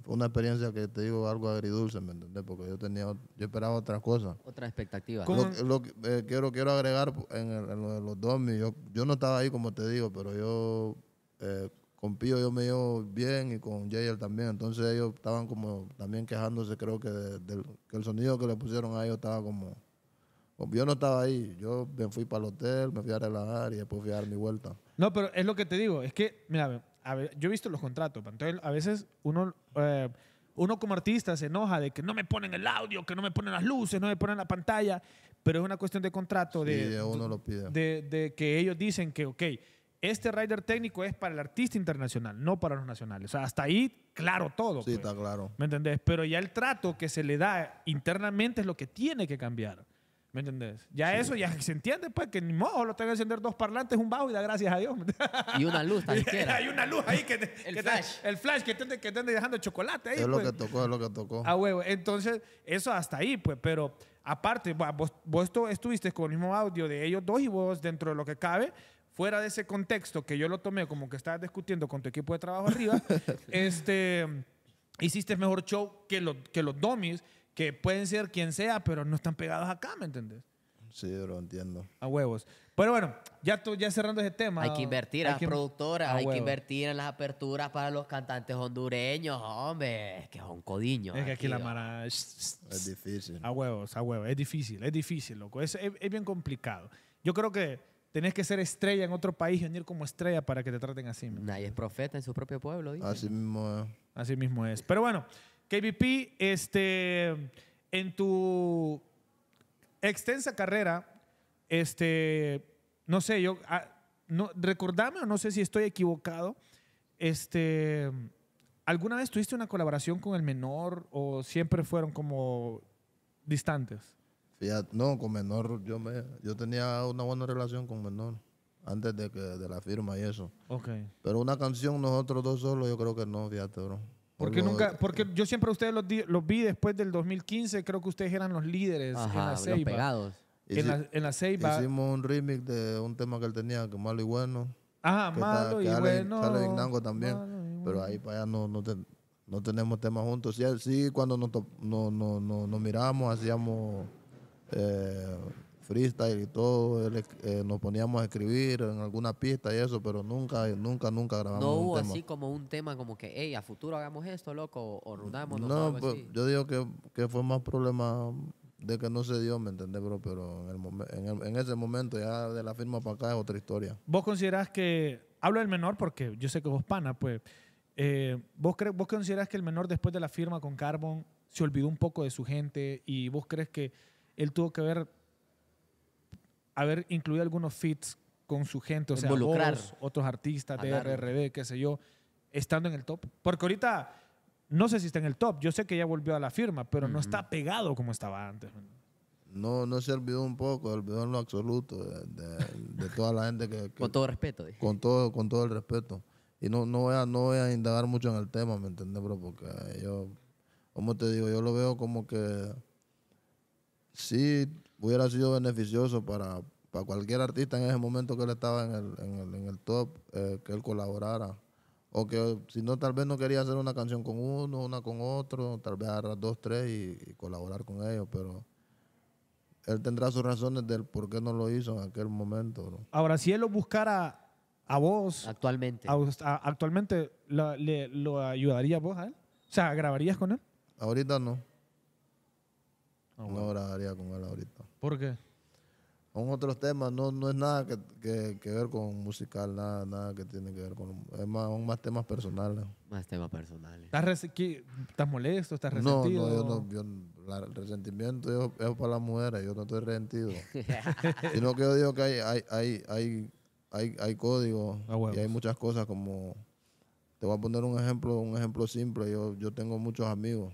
una experiencia que te digo algo agridulce, ¿me entendés? Porque yo tenía, yo esperaba otras cosas. Otra expectativa. Lo, lo, eh, quiero, quiero agregar en, el, en los, los dos, yo, yo no estaba ahí como te digo, pero yo eh, con Pío yo me llevo bien y con jayel también, entonces ellos estaban como también quejándose, creo que, que el sonido que le pusieron a ellos estaba como... Yo no estaba ahí, yo me fui para el hotel, me fui a relajar y después fui a dar mi vuelta. No, pero es lo que te digo, es que, mira, yo he visto los contratos, entonces a veces uno, eh, uno como artista se enoja de que no me ponen el audio, que no me ponen las luces, no me ponen la pantalla, pero es una cuestión de contrato, de, uno lo pide. De, que ellos dicen que, ok, este rider técnico es para el artista internacional, no para los nacionales. O sea, hasta ahí, claro todo. Sí, pues. está claro. ¿Me entendés? Pero ya el trato que se le da internamente es lo que tiene que cambiar. ¿Me entendés? Ya eso, ya se entiende, pues, que ni modo, lo tengo que encender dos parlantes, un bajo y da gracias a Dios. Y una luz siquiera. Hay una luz ahí que... el, flash. el flash. que te, que dejando chocolate ahí. Es lo pues. que tocó, es lo que tocó. Ah, huevo. Entonces, eso hasta ahí, pues, pero aparte, vos, estuviste con el mismo audio de ellos dos y vos, dentro de lo que cabe, fuera de ese contexto que yo lo tomé como que estabas discutiendo con tu equipo de trabajo arriba, este, hiciste mejor show que, los que los domis que pueden ser quien sea, pero no están pegados acá, ¿me entendés? Sí, lo entiendo. A huevos. Pero bueno, ya, ya cerrando ese tema. Hay que invertir hay las productoras, hay que invertir en las aperturas para los cantantes hondureños, hombre. que son codiños. Es que aquí, la mara. Es difícil. A huevos, a huevos. Es difícil, es difícil, loco. Es, es, bien complicado. Yo creo que tenés que ser estrella en otro país y venir como estrella para que te traten así. Nadie es profeta en su propio pueblo, dice. Así mismo es. Así mismo es. Pero bueno. KVP, este, en tu extensa carrera, este, no sé, yo, ah, no, recordame o no sé si estoy equivocado, este, ¿alguna vez tuviste una colaboración con el menor o siempre fueron como distantes? no, con menor, yo, me, yo tenía una buena relación con menor antes de, que, la firma y eso. Pero una canción nosotros dos solos, yo creo que no, fíjate, bro. Porque nunca, porque yo siempre ustedes los, vi después del 2015, creo que ustedes eran los líderes en la Ceiba. pegados. En, la, en Ceiba. Hicimos un remix de un tema que él tenía, que malo y bueno. Ajá, malo, y bueno también, Pero ahí para allá no, tenemos temas juntos. Sí, cuando nos, miramos hacíamos eh, y todo, eh, nos poníamos a escribir en alguna pista y eso, pero nunca, nunca, nunca grabamos. No hubo así como un tema como que, hey, a futuro hagamos esto, loco, o rudamos. No, yo digo que, fue más problema de que no se dio, ¿me entendés, bro? Pero en, ese momento, ya de la firma para acá es otra historia. ¿Vos considerás que, hablo del menor porque yo sé que vos pana, pues, eh, ¿vos, ¿vos considerás que el menor después de la firma con Carbon se olvidó un poco de su gente y vos crees que él tuvo que ver haber incluido algunos fits con su gente, o sea, otros artistas de qué sé yo, estando en el top. Porque ahorita no sé si está en el top, yo sé que ya volvió a la firma, pero no está pegado como estaba antes. No, no se olvidó un poco, olvidó en lo absoluto de, toda la gente que, Con todo respeto. Dije. Con todo, con todo el respeto. Y no, no, voy a, no voy a indagar mucho en el tema, ¿me entiendes, bro? Porque yo, como te digo, yo lo veo como que sí hubiera sido beneficioso para, para cualquier artista en ese momento que él estaba en el, top, eh, que él colaborara. O que si no, tal vez no quería hacer una canción con uno, una con otro, tal vez agarrar dos, tres y, colaborar con ellos, pero él tendrá sus razones del por qué no lo hizo en aquel momento. Ahora, si él lo buscara a vos... Actualmente. ¿Actualmente lo, le, lo ayudaría vos a él? O sea, ¿grabarías con él? Ahorita no. ahora con él ahorita. ¿Por qué? Son otros temas, no, no es nada que, que, ver con musical, nada, nada que tiene que ver con... Es más, son más temas personales. Más temas personales. ¿Estás, ¿Estás molesto? ¿Estás resentido? No, no, yo no... Yo, el resentimiento es, es para las mujeres, yo no estoy resentido. Sino que yo digo que hay, hay, hay, hay, hay, hay códigos y hay muchas cosas como... Te voy a poner un ejemplo, un ejemplo simple. Yo, yo tengo muchos amigos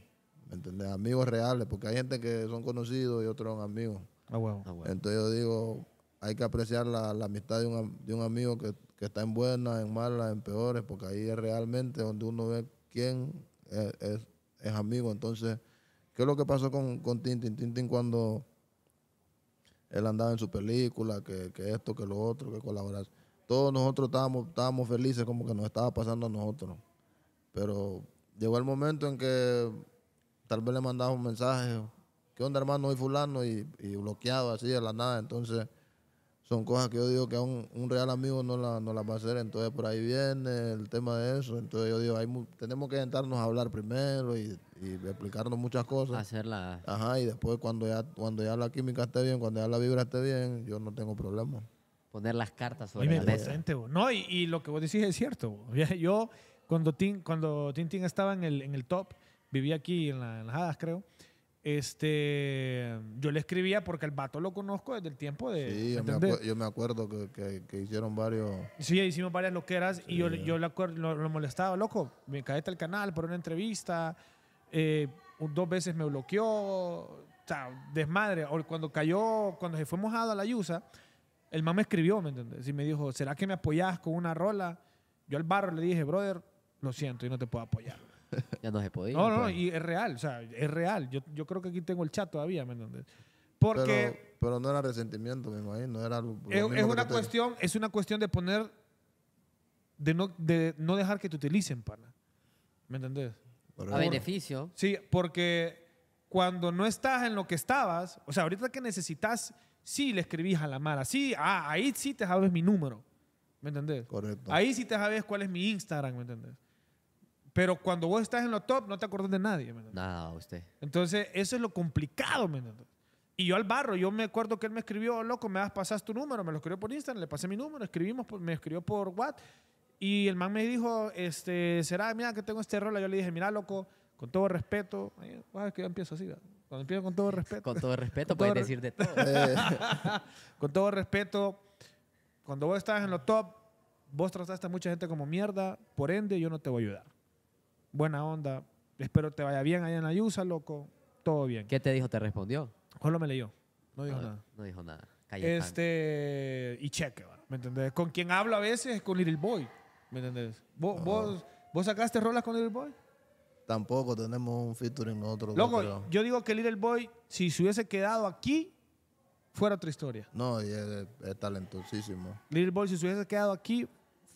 ¿Me Amigos reales, porque hay gente que son conocidos y otros son amigos. Ah, bueno. Entonces yo digo, hay que apreciar la, amistad de un, amigo que, está en buenas, en malas, en peores, porque ahí es realmente donde uno ve quién es, amigo. Entonces, ¿qué es lo que pasó con, con Tintin? Tintin cuando él andaba en su película, que, esto, que lo otro, que colaborar. Todos nosotros estábamos, estábamos felices como que nos estaba pasando a nosotros. Pero llegó el momento en que tal vez le mandaba un mensaje, ¿qué onda hermano? Hoy fulano y, bloqueado así de la nada. Entonces son cosas que yo digo que un, real amigo no las no la va a hacer. Entonces por ahí viene el tema de eso. Entonces yo digo, tenemos que sentarnos a hablar primero y, explicarnos muchas cosas. Hacerla. Ajá, y después cuando ya, cuando ya la química esté bien, cuando ya la vibra esté bien, yo no tengo problema. Poner las cartas sobre la mesa. no, y, lo que vos decís es cierto. Yo cuando Tintín cuando estaba en el top, vivía aquí en, las Hadas, creo. Este, yo le escribía porque el vato lo conozco desde el tiempo de. Sí, yo, me, acuerdo que, que, hicieron varios. Sí, hicimos varias loqueras y yo, yo lo, molestaba, loco, me hasta el canal por una entrevista, eh, dos veces me bloqueó, o sea, desmadre. O cuando cayó, cuando se fue mojado a la Yusa, el man me escribió, ¿me entiendes? Y me dijo, ¿será que me apoyás con una rola? Yo al barro le dije, brother, lo siento, y no te puedo apoyar Ya no se podía. No, no, pues. y es real, o sea, es real. Yo, yo creo que aquí tengo el chat todavía, ¿me entiendes? Porque... Pero, no era resentimiento, me imagino, era algo... Es, una cuestión, es una cuestión de poner... De no, de no dejar que te utilicen, pana. ¿Me entendés? a beneficio. Sí, porque cuando no estás en lo que estabas, o sea, ahorita que necesitas, sí le escribís a la mala, sí, ah, ahí sí te sabes mi número, ¿me entendés? Correcto. Ahí sí te sabes cuál es mi Instagram, ¿me entendés? Pero cuando vos estás en lo top, no te acordás de nadie. no, Nada, usted. Entonces, eso es lo complicado. ¿me y yo al barro, yo me acuerdo que él me escribió, loco, me a pasar tu número, me lo escribió por Instagram, le pasé mi número, escribimos, me escribió por WhatsApp. Y el man me dijo, este, será, mira, que tengo este rol. Yo le dije, mira, loco, con todo respeto. que yo empiezo así, Cuando empiezo con todo respeto. Con todo respeto, puede puedes decir con todo respeto, cuando vos estás en lo top, vos trataste a mucha gente como mierda, por ende, yo no te voy a ayudar buena onda, espero te vaya bien allá en Ayusa, loco, todo bien. ¿Qué te dijo? ¿Te respondió? Solo me leyó, no dijo nada. no dijo nada. Este, y cheque, ¿me entendés? Con quien hablo a veces es con Little Boy, ¿me entendés? ¿Vos, sacaste rolas con Little Boy? Tampoco tenemos un featuring nosotros. Loco, yo digo que Little Boy, si se hubiese quedado aquí, fuera otra historia. No, y es, es talentosísimo. Little Boy, si se hubiese quedado aquí,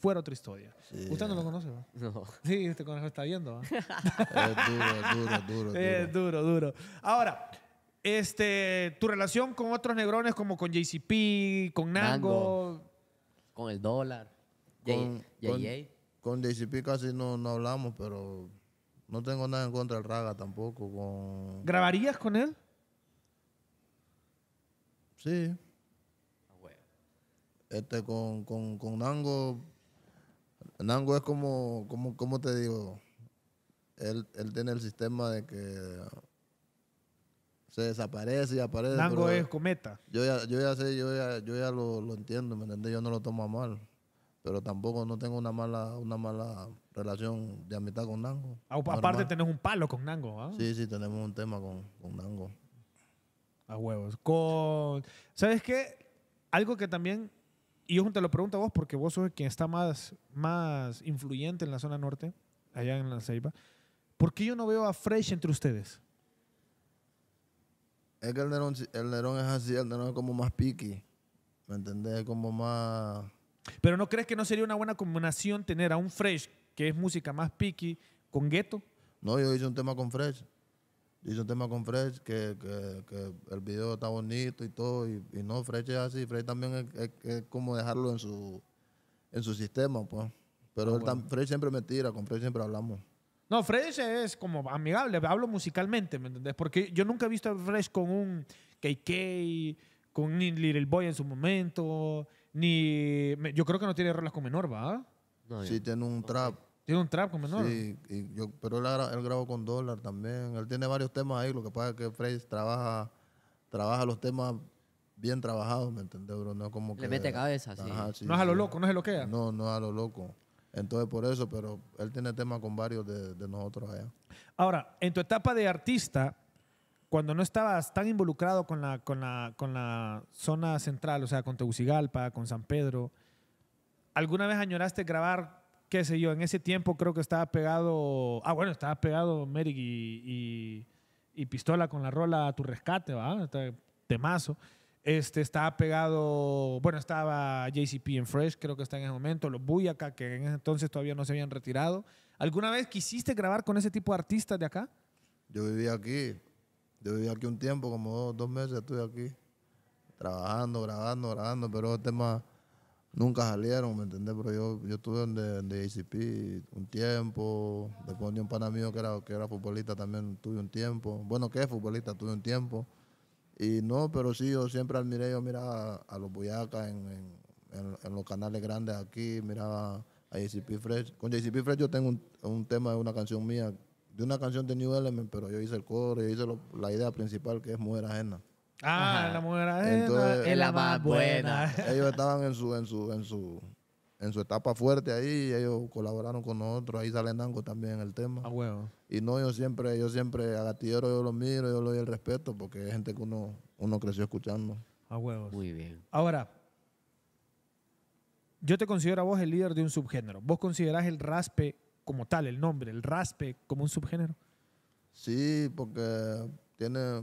fuera otra historia. Usted no lo conoce, ¿no? No. Sí, este conejo está viendo. es duro, duro, duro, duro. Es duro, duro. Ahora, este, tu relación con otros negrones como con JCP, con Nango. con el dólar. Con, JJ. Con, JCP casi no, no hablamos, pero no tengo nada en contra del Raga tampoco. ¿Grabarías con él? Sí. Este, con, con, con Nango Nango es como, como, como te digo, él, él, tiene el sistema de que se desaparece y aparece. Nango es cometa. Yo ya, yo ya sé, yo ya, lo, entiendo, ¿me entiendes? Yo no lo tomo a mal. Pero tampoco no tengo una mala, una mala relación de amistad con Nango. aparte tenés un palo con Nango, ¿ah? Sí, sí, tenemos un tema con, con Nango. A huevos. Con. ¿Sabes qué? Algo que también y yo te lo pregunto a vos porque vos sos quien está más, más influyente en la zona norte, allá en la Ceiba. ¿Por qué yo no veo a Fresh entre ustedes? Es que el Nerón, el es así, el Nerón es como más piqui. ¿Me entendés? Es como más... Pero ¿no crees que no sería una buena combinación tener a un Fresh, que es música más piqui, con Ghetto? No, yo hice un tema con Fresh hice un tema con Fresh que, que, el video está bonito y todo. Y, no, Fresh es así. Fresh también es, como dejarlo en su, en su sistema, pues. Pero ah, Fresh siempre me tira, con Fresh siempre hablamos. No, Fresh es como amigable, hablo musicalmente, ¿me entendés? Porque yo nunca he visto a Fresh con un KK, con un Little Boy en su momento, ni. Yo creo que no tiene rolas con menor, ¿va? si sí, tiene un trap. Tiene un trap con menor. Sí, yo, pero él, grabó con dólar también. Él tiene varios temas ahí. Lo que pasa es que Frey trabaja, trabaja los temas bien trabajados, ¿me entendés, bro? No como Le mete cabeza, sí. No es a lo loco, no es lo loquea. No, no es a lo loco. Entonces, por eso, pero él tiene temas con varios de, nosotros allá. Ahora, en tu etapa de artista, cuando no estabas tan involucrado con la, con la, con la zona central, o sea, con Tegucigalpa, con San Pedro, ¿alguna vez añoraste grabar qué sé yo, en ese tiempo creo que estaba pegado, ah, bueno, estaba pegado Merrick y, Pistola con la rola a tu rescate, ¿va? Temazo. Este, estaba pegado, bueno, estaba JCP en Fresh, creo que está en ese momento, los acá que en ese entonces todavía no se habían retirado. ¿Alguna vez quisiste grabar con ese tipo de artistas de acá? Yo viví aquí, yo viví aquí un tiempo, como dos, meses estuve aquí, trabajando, grabando, grabando, pero el este tema nunca salieron, ¿me entendés? Pero yo, yo estuve en, de, ACP un tiempo, después de un pana mío que era, que era futbolista también tuve un tiempo. Bueno, que es futbolista, tuve un tiempo. Y no, pero sí, yo siempre admiré, yo miraba a, los Boyacas en, los canales grandes aquí, miraba a JCP Fresh. Con JCP Fresh yo tengo un, tema de una canción mía, de una canción de New Element, pero yo hice el coro, yo hice la idea principal que es Mujer Ajena. Ah, la mujer es la más buena. Ellos estaban en su, en su, en su, en su etapa fuerte ahí, ellos colaboraron con nosotros, ahí sale Nango también el tema. Ah, huevo. Y no, yo siempre, yo siempre, a Gatillero yo lo miro, yo le doy el respeto, porque es gente que uno, uno creció escuchando. A huevos. Muy bien. Ahora, yo te considero a vos el líder de un subgénero. ¿Vos considerás el raspe como tal, el nombre, el raspe como un subgénero? Sí, porque tiene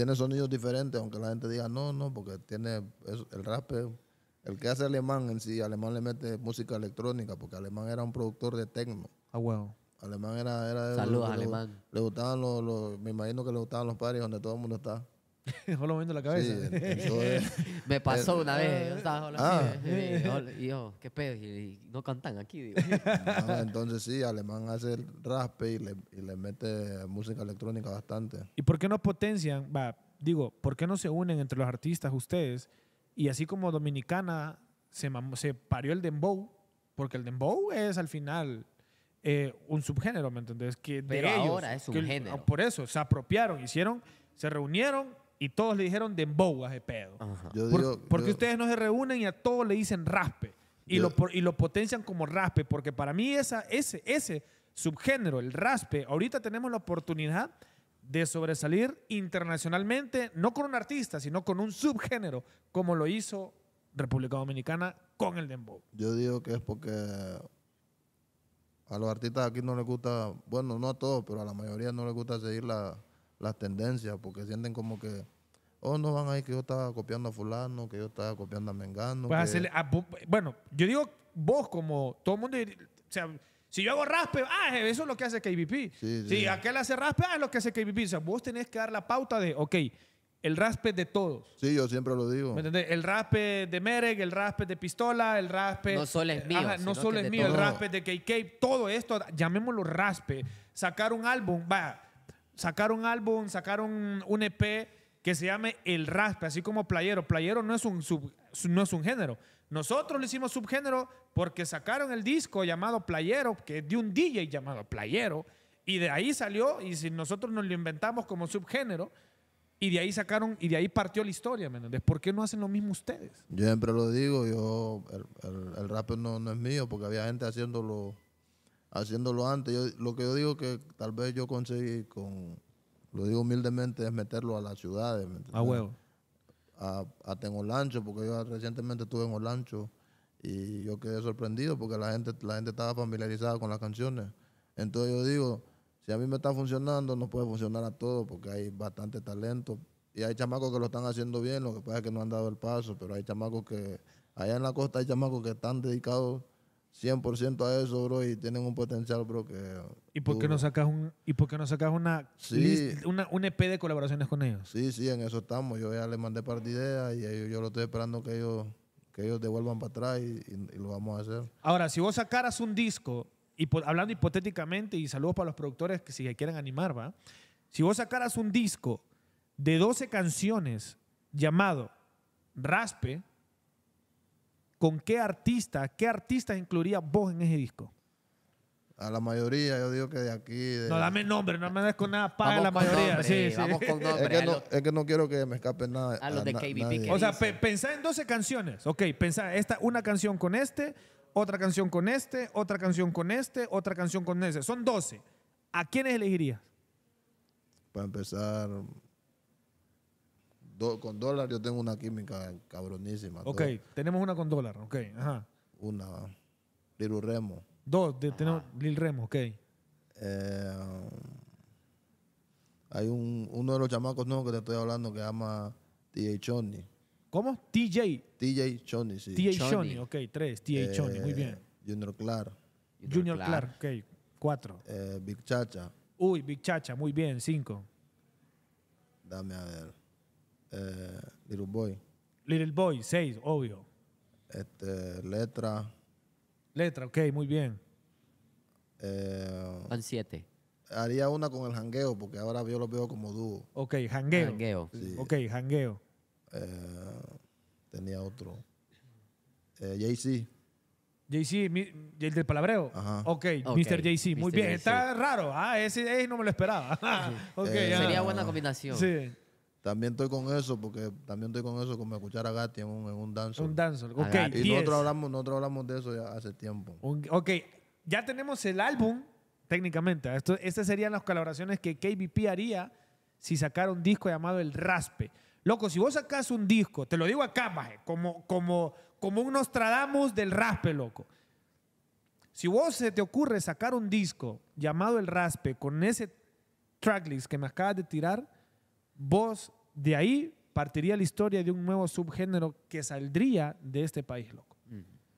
tiene sonidos diferentes, aunque la gente diga no, no, porque tiene el rap. El que hace alemán en sí, alemán le mete música electrónica, porque alemán era un productor de techno. Ah, bueno. Alemán era. era Le, gustaban los, los, Me imagino que le gustaban los pares donde todo el mundo está. la cabeza. Sí, me pasó una vez. Yo ah. yo, ¿qué pedo? Y, no cantan aquí. entonces sí, Alemán hace el raspe y le, mete música electrónica bastante. ¿Y por qué no potencian? Va, digo, ¿por qué no se unen entre los artistas ustedes? Y así como Dominicana se, se parió el dembow, porque el dembow es al final... Eh, un subgénero, ¿me entendés? Que Pero de ahora es un género. Por eso, se apropiaron, hicieron, se reunieron y todos le dijeron dembow a ese pedo. porque ustedes no se reúnen y a todos le dicen raspe. Y, lo, y lo potencian como raspe. Porque para mí esa, ese, ese subgénero, el raspe, ahorita tenemos la oportunidad de sobresalir internacionalmente, no con un artista, sino con un subgénero, como lo hizo República Dominicana con el dembow. Yo digo que es porque a los artistas aquí no les gusta, bueno, no a todos, pero a la mayoría no les gusta seguir la, las tendencias, porque sienten como que, oh, no van a ir que yo estaba copiando a fulano, que yo estaba copiando a Mengano. bueno, yo digo vos como todo el mundo, o sea, si yo hago raspe, ah, eso es lo que hace KBP. Sí, Si aquel hace raspe, ah, es lo que hace KBP. O sea, vos tenés que dar la pauta de, ok, el raspe de todos. Sí, yo siempre lo digo. ¿Me El raspe de Merek, el raspe de Pistola, el raspe... No solo es eh, mío. no solo es mío, el raspe de KK, todo esto, llamémoslo raspe. Sacar un álbum, va sacaron álbum, sacaron un EP que se llame El Raspe, así como Playero. Playero no es un, no es un género. Nosotros lo hicimos subgénero porque sacaron el disco llamado Playero, que es de un DJ llamado Playero, y de ahí salió, y si nosotros nos lo inventamos como subgénero, y de ahí sacaron, y de ahí partió la historia, ¿me entiendes? ¿Por qué no hacen lo mismo ustedes? Yo siempre lo digo, yo, el, rap no, no, es mío, porque había gente haciéndolo haciéndolo antes. Yo, lo que yo digo que tal vez yo conseguí con, lo digo humildemente, es meterlo a las ciudades. A huevo. A, hasta en Olancho, porque yo recientemente estuve en Olancho y yo quedé sorprendido porque la gente, la gente estaba familiarizada con las canciones. Entonces yo digo, si a mí me está funcionando, no puede funcionar a todos porque hay bastante talento. Y hay chamacos que lo están haciendo bien, lo que pasa es que no han dado el paso, pero hay chamacos que, allá en la costa hay chamacos que están dedicados 100% a eso, bro, y tienen un potencial, bro, que... ¿Y por qué no sacas, un, ¿y por sacas una, un EP de colaboraciones con ellos? Sí, sí, en eso estamos. Yo ya les mandé parte de ideas y yo lo estoy esperando que ellos, que ellos devuelvan para atrás y, lo vamos a hacer. Ahora, si vos sacaras un disco, y hablando hipotéticamente, y saludos para los productores que si quieren animar, ¿va? Si vos sacaras un disco de 12 canciones llamado Raspe, ¿Con qué artista, qué artistas incluirías vos en ese disco? A la mayoría, yo digo que de aquí. No, dame nombre, no me des con nada, paga la mayoría. sí, sí. Es que, no, quiero que me escape nada. A los de KBP. O sea, pensá en 12 canciones. Ok, pensá esta, una canción con este, otra canción con este, otra canción con este, otra canción con ese. Son 12. ¿A quiénes elegirías? Para empezar, con dólar yo tengo una química cabronísima. Ok, tenemos una con dólar, ok, ajá. Una, Lil Remo. Dos, tenemos Lil Remo, ok. Eh, hay uno de los chamacos nuevos que te estoy hablando que se llama TJ Chonny. ¿Cómo? TJ. TJ Chonny, sí. TJ Chonny, ok, tres. TJ eh, Chonny, muy bien. Junior Clark. Junior Clark, ok, cuatro. Eh, Big Chacha. Uy, Big Chacha, muy bien, cinco. Dame a ver. Eh, Little Boy. Little Boy, 6, obvio. Este, letra. Letra, ok, muy bien. Eh, 7. Haría una con el jangueo, porque ahora yo lo veo como dúo. Ok, jangueo. Ok, jangueo. Eh, tenía otro. Eh, Jay-Z. Jay-Z, el del palabreo. Ajá. Okay, ok, Mr. Jay-Z. Muy bien. Está raro. Ah, ese, no me lo esperaba. okay, eh, sería buena combinación. Sí. También estoy con eso, porque también estoy con eso, como escuchar a Gatti en un, en un ok. Y nosotros hablamos, nosotros hablamos de eso ya hace tiempo. ok, ya tenemos el álbum, técnicamente. Esto, estas serían las colaboraciones que KBP haría si sacara un disco llamado El Raspe. Loco, si vos sacas un disco, te lo digo acá, maje, como, como, como un Nostradamus del Raspe, loco. Si vos se te ocurre sacar un disco llamado El Raspe con ese tracklist que me acabas de tirar, vos de ahí partiría la historia de un nuevo subgénero que saldría de este país, loco.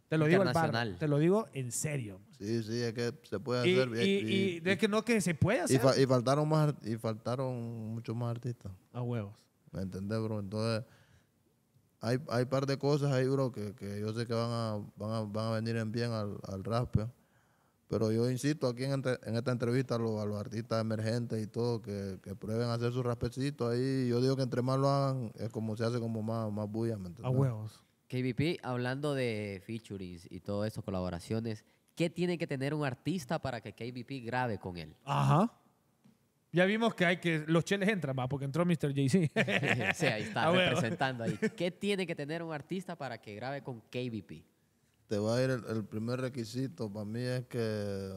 Te lo digo te lo digo en serio. Sí, sí, es que se puede hacer. Y, y, de que no que se puede hacer. y, faltaron más y faltaron muchos más artistas. A huevos. ¿Me entendés, bro? Entonces hay, hay par de cosas ahí, bro, que, yo sé que van a, van venir en bien al, al pero yo insisto aquí en, esta entrevista a los, artistas emergentes y todo, que, prueben a hacer sus raspecitos ahí. Yo digo que entre más lo hagan, es como se hace como más, más bulla, ¿me A huevos. Kvp, hablando de featurings y todo eso, colaboraciones, ¿qué tiene que tener un artista para que KVP grabe con él? Ajá. Ya vimos que hay que. Los cheles entran, más porque entró Mr. JC. sí, ahí está, representando ahí. ¿Qué tiene que tener un artista para que grabe con KVP te va a ir el, primer requisito para mí es que,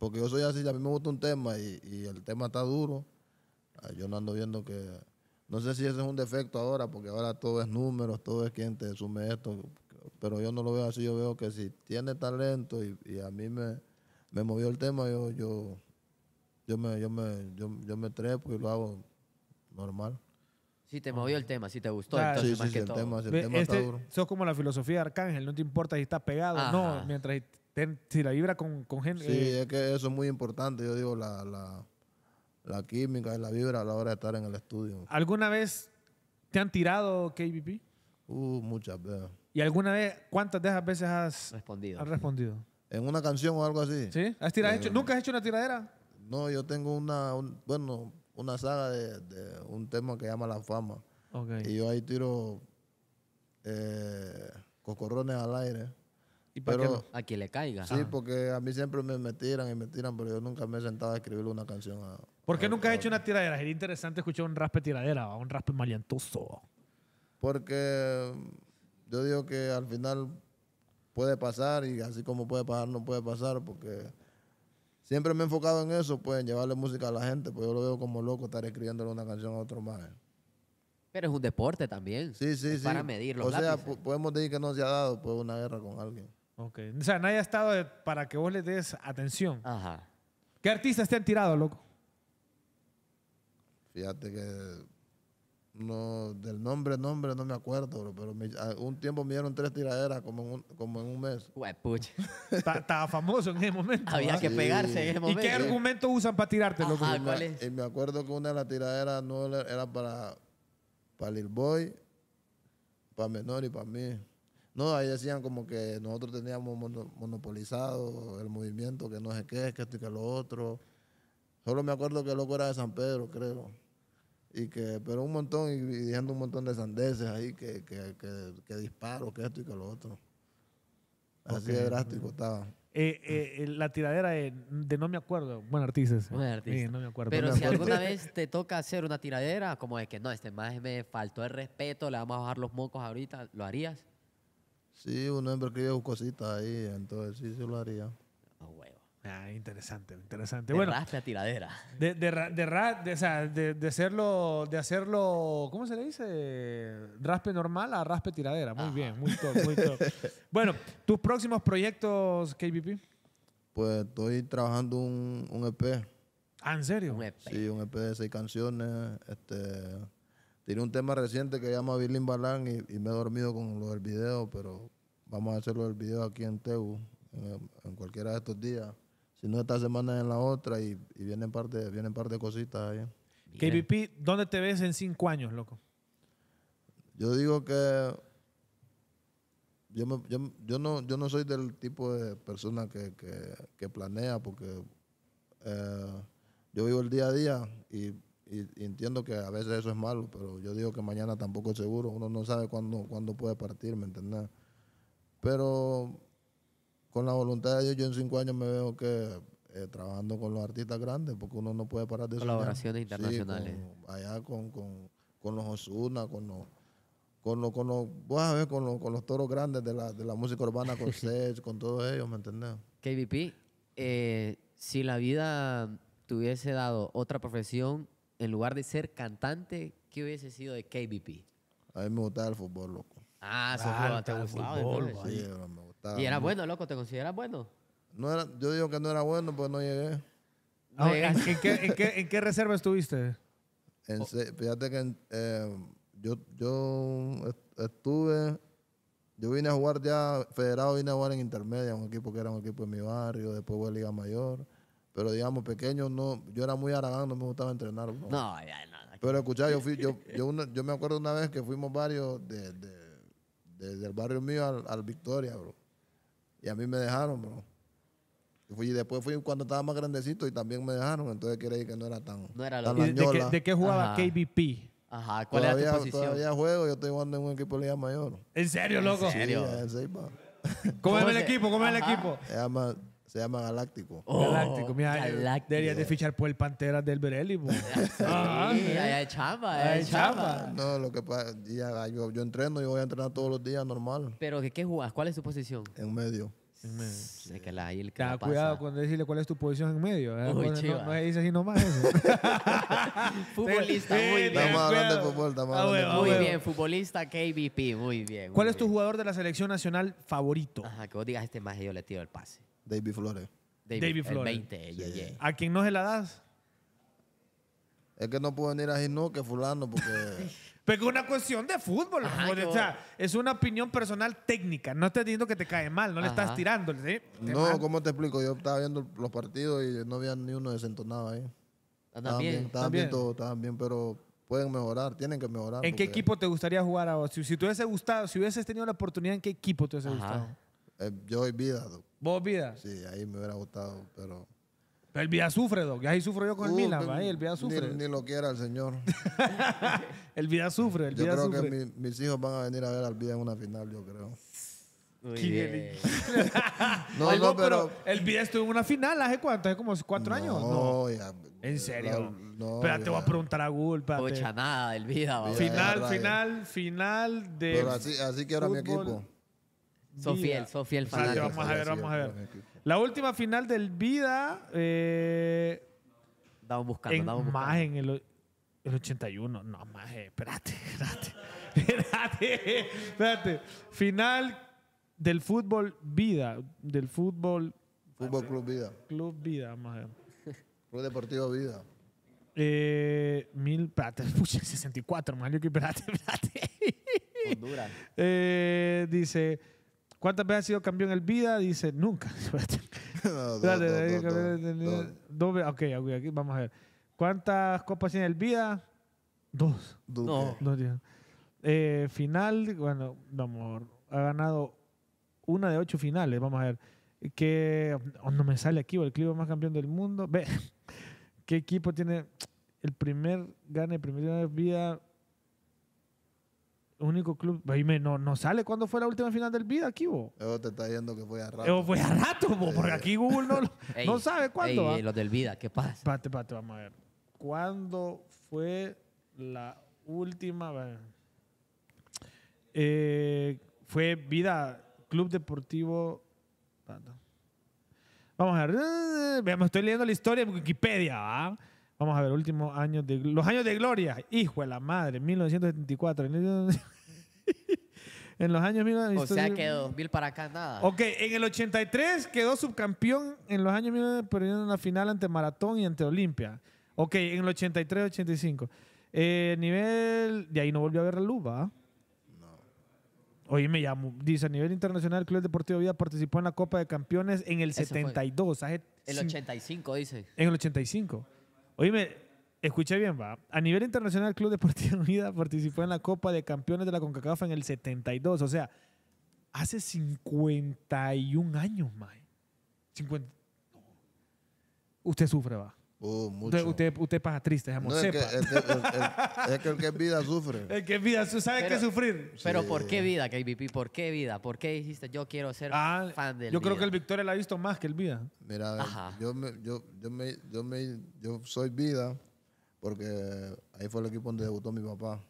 porque yo soy así, a mí me gusta un tema y, el tema está duro, ah, yo no ando viendo que, no sé si ese es un defecto ahora, porque ahora todo es números, todo es quien te sume esto, pero yo no lo veo así, yo veo que si tiene talento y, a mí me, me, movió el tema, yo, yo, yo, me, yo, me, yo, yo me trepo y lo hago normal. Si te movió el tema, si te gustó. Entonces, más que el todo. Eso el este, como la filosofía de Arcángel, no te importa si estás pegado, no, mientras si la vibra con, con gente. Sí, eh. es que eso es muy importante, yo digo, la, química y la vibra a la hora de estar en el estudio. ¿Alguna vez te han tirado KBP? Uh, muchas veces. ¿Y alguna vez, cuántas de esas veces has respondido? respondido? En una canción o algo así. ¿Sí? Eh, ¿Nunca has hecho una tiradera? No, yo tengo una, bueno, una saga de, un tema que llama La Fama. Y yo ahí tiro eh, cocorrones al aire. ¿Y para que, a quien le caiga. Sí, porque a mí siempre me, tiran y me tiran, pero yo nunca me he sentado a escribir una canción. A, ¿Por qué nunca has hecho una tiradera? Sería interesante escuchar un raspe tiradera, un raspe maliantoso. Porque mm, yo digo que al final puede pasar y así como puede pasar, no puede pasar, porque siempre me he enfocado en eso, pues, en llevarle música a la gente, pues yo lo veo como loco estar escribiéndole una canción a otro más. Pero es un deporte también. Sí, sí, sí. Para medirlo. O sea, podemos decir que no se ha dado pues, una guerra con alguien. Ok. O sea, nadie ha estado para que vos le des atención. Ajá. ¿Qué artistas te han tirado, loco? Fíjate que no, del nombre, nombre, no me acuerdo, pero un tiempo me dieron tres tiraderas como en un, como en un mes. Estaba famoso en ese momento. Había que pegarse en ese momento. ¿Y qué argumento usan para tirarte, loco? ¿cuál me, y me acuerdo que una de las tiraderas no era para, para Lil Boy, para Menor y para mí. No, ahí decían como que nosotros teníamos monopolizado el movimiento, que no sé qué, que esto y que lo otro. Solo me acuerdo que el loco era de San Pedro, creo y que, pero un montón, y, dejando un montón de sandeces ahí, que, que, que, disparo, que esto y que lo otro. Así de drástico estaba. Eh, eh, la tiradera de, no me acuerdo, buen artista. Buen artista. Sí, no me acuerdo. Pero si alguna vez te toca hacer una tiradera, como de que no, este más me faltó el respeto, le vamos a bajar los mocos ahorita, ¿lo harías? Sí, un hombre un cositas ahí, entonces sí, sí lo haría. Ah, Ah, interesante, interesante. raspe a tiradera. De, de, de, hacerlo, ¿cómo se le dice? Raspe normal a raspe tiradera. Muy ah. bien, muy top, muy bueno, ¿tus próximos proyectos, KPP Pues estoy trabajando un, EP. ¿Ah, en serio? Un EP. Sí, un EP de seis canciones. Este, tiene un tema reciente que llama Billy Balán y, me he dormido con lo del video, pero vamos a hacerlo del video aquí en Tegu, en cualquiera de estos días si no esta semana en la otra y, vienen parte vienen parte de cositas ahí. KPP, ¿dónde te ves en cinco años, loco? Yo digo que yo, no, yo no soy del tipo de persona que, planea porque eh, yo vivo el día a día y, entiendo que a veces eso es malo, pero yo digo que mañana tampoco es seguro, uno no sabe cuándo, cuándo puede partir, ¿me entiendes? Pero con la voluntad de Dios, yo en cinco años me veo que eh, trabajando con los artistas grandes, porque uno no puede parar de Colaboraciones internacionales. allá con, los Osuna, con los con los, con a ver, con los, con los toros grandes de la, música urbana, con Sech, con todos ellos, ¿me entendés? KVP, eh, si la vida te hubiese dado otra profesión, en lugar de ser cantante, ¿qué hubiese sido de KVP? A mí me gustaba el fútbol, loco. Ah, ah el fútbol. ¿Y era bueno, loco? ¿Te consideras bueno? No era, yo digo que no era bueno, pues no llegué. ¿en, qué, reserva estuviste? Fíjate que em, yo, yo estuve yo vine a jugar ya, federado vine a jugar en intermedia, un equipo que era un equipo de mi barrio, después fue Liga Mayor. Pero digamos, pequeño, no, yo era muy aragán, no me gustaba entrenar. No, ya Pero escuchá, yo, fui, yo, yo, me acuerdo una vez que fuimos varios desde el del barrio mío al, al Victoria, bro. Y a mí me dejaron, bro. Y después fui cuando estaba más grandecito y también me dejaron. Entonces quiere decir que no era tan. No era de, qué, jugaba KBP? Ajá, ¿cuál todavía, era tu posición? Todavía juego, yo estoy jugando en un equipo de Liga Mayor. ¿En serio, loco? ¿En serio? ¿Cómo, es el equipo? ¿Cómo es el equipo? Se llama se llama Galáctico. Oh, Galáctico, mira, Galáctico. deberías de fichar por el Pantera del Berelli. Ah, eh. hay chamba, hay chamba. No, lo que pasa, yo, yo, entreno, yo voy a entrenar todos los días normal. Pero ¿qué, qué jugas ¿Cuál es tu posición? En medio. En medio. el cuidado cuando decirle cuál es tu posición en medio. no, dice así nomás eso. futbolista, muy bien. Estamos hablando de fútbol, estamos ah, hablando de ah, Muy bien, futbolista KVP muy bien. ¿Cuál es tu jugador de la selección nacional favorito? Ajá, que vos digas este más yo le tiro el pase. David Flores. David, Flores. 20, ¿A quién no se la das? Es que no pueden venir a no que fulano, porque... Pero es una cuestión de fútbol. es una opinión personal técnica. No estás diciendo que te cae mal, no le estás tirando. ¿sí? No, ¿cómo te explico? Yo estaba viendo los partidos y no había ni uno desentonado ahí. Ah, estaban bien, estaban bien bien, pero pueden mejorar, tienen que mejorar. ¿En qué equipo te gustaría jugar ahora? Si, si te hubiese gustado, si hubieses tenido la oportunidad, ¿en qué equipo te hubiese gustado? Eh, yo he vida, doctor. ¿Vos Vida? Sí, ahí me hubiera gustado, pero... Pero el Vida sufre, Doc. Ahí sufro yo con el uh, Milan, el Vida sufre. Ni, lo quiera el señor. el Vida sufre, Yo creo que mis hijos van a venir a ver al Vida en una final, yo creo. no, no, no, pero, el Vida estuvo en una final hace cuánto, hace como cuatro años. No, ya, En serio. No, Espera, te voy a preguntar a Google. no Pocha nada, el Vida. Final, final, final de. Pero así, así que ahora mi equipo. Sofiel, Sofiel fanático. vamos a ver, vamos a ver. La última final del Vida. Eh, Estamos buscando, buscando. Más en el, el 81. No, más, eh, espérate, espérate. Espérate, espérate. Final del fútbol Vida. Del fútbol. Fútbol Club Vida. Club Vida, vamos a ver. Club Deportivo Vida. Eh, mil, espérate, 64, más yo que espérate, espérate. Honduras. Eh, dice. ¿Cuántas veces ha sido campeón el vida? Dice, nunca. ok, aquí vamos a ver. ¿Cuántas copas tiene el vida? Dos. Dos. Eh, final, bueno, vamos, ha ganado una de ocho finales, vamos a ver. qué. Oh, no me sale aquí, el club más campeón del mundo. Ve, ¿qué equipo tiene el primer gane, el primer vida único club. veime no, no sale cuándo fue la última final del vida aquí, vos. Evo te está diciendo que fue a rato. Evo oh, fue a rato, eh, porque aquí Google no, no sabe cuándo. los del vida, ¿qué pasa? Pate, pate, vamos a ver. ¿Cuándo fue la última? Eh, fue vida, Club Deportivo. Vamos a ver. Eh, me estoy leyendo la historia en Wikipedia, ¿ah? Vamos a ver, últimos años de... Los años de gloria. Hijo de la madre, 1974. en los años... O sea que 2000 para acá nada. Ok, en el 83 quedó subcampeón en los años 1900, perdiendo la final ante Maratón y ante Olimpia. Ok, en el 83-85. Eh, nivel... De ahí no volvió a ver la luz, ¿va? Oye, me llamo. Dice, a nivel internacional, el Club Deportivo Vida participó en la Copa de Campeones en el 72. el 85, dice. En el 85. Oíme, escuché bien, va. A nivel internacional, Club Deportivo Unida participó en la Copa de Campeones de la CONCACAF en el 72. O sea, hace 51 años, mae. 50. Usted sufre, va. Uh, usted, usted, pasa triste, Es que, el que es vida sufre. El que es vida sabe que qué sufrir. Pero ¿por qué vida, KBP? ¿Por qué vida? ¿Por qué dijiste yo quiero ser ah, fan del Yo creo que el Victoria la ha visto más que el vida. Mira, yo, yo, yo, me, yo, soy vida porque ahí fue el equipo donde debutó mi papá.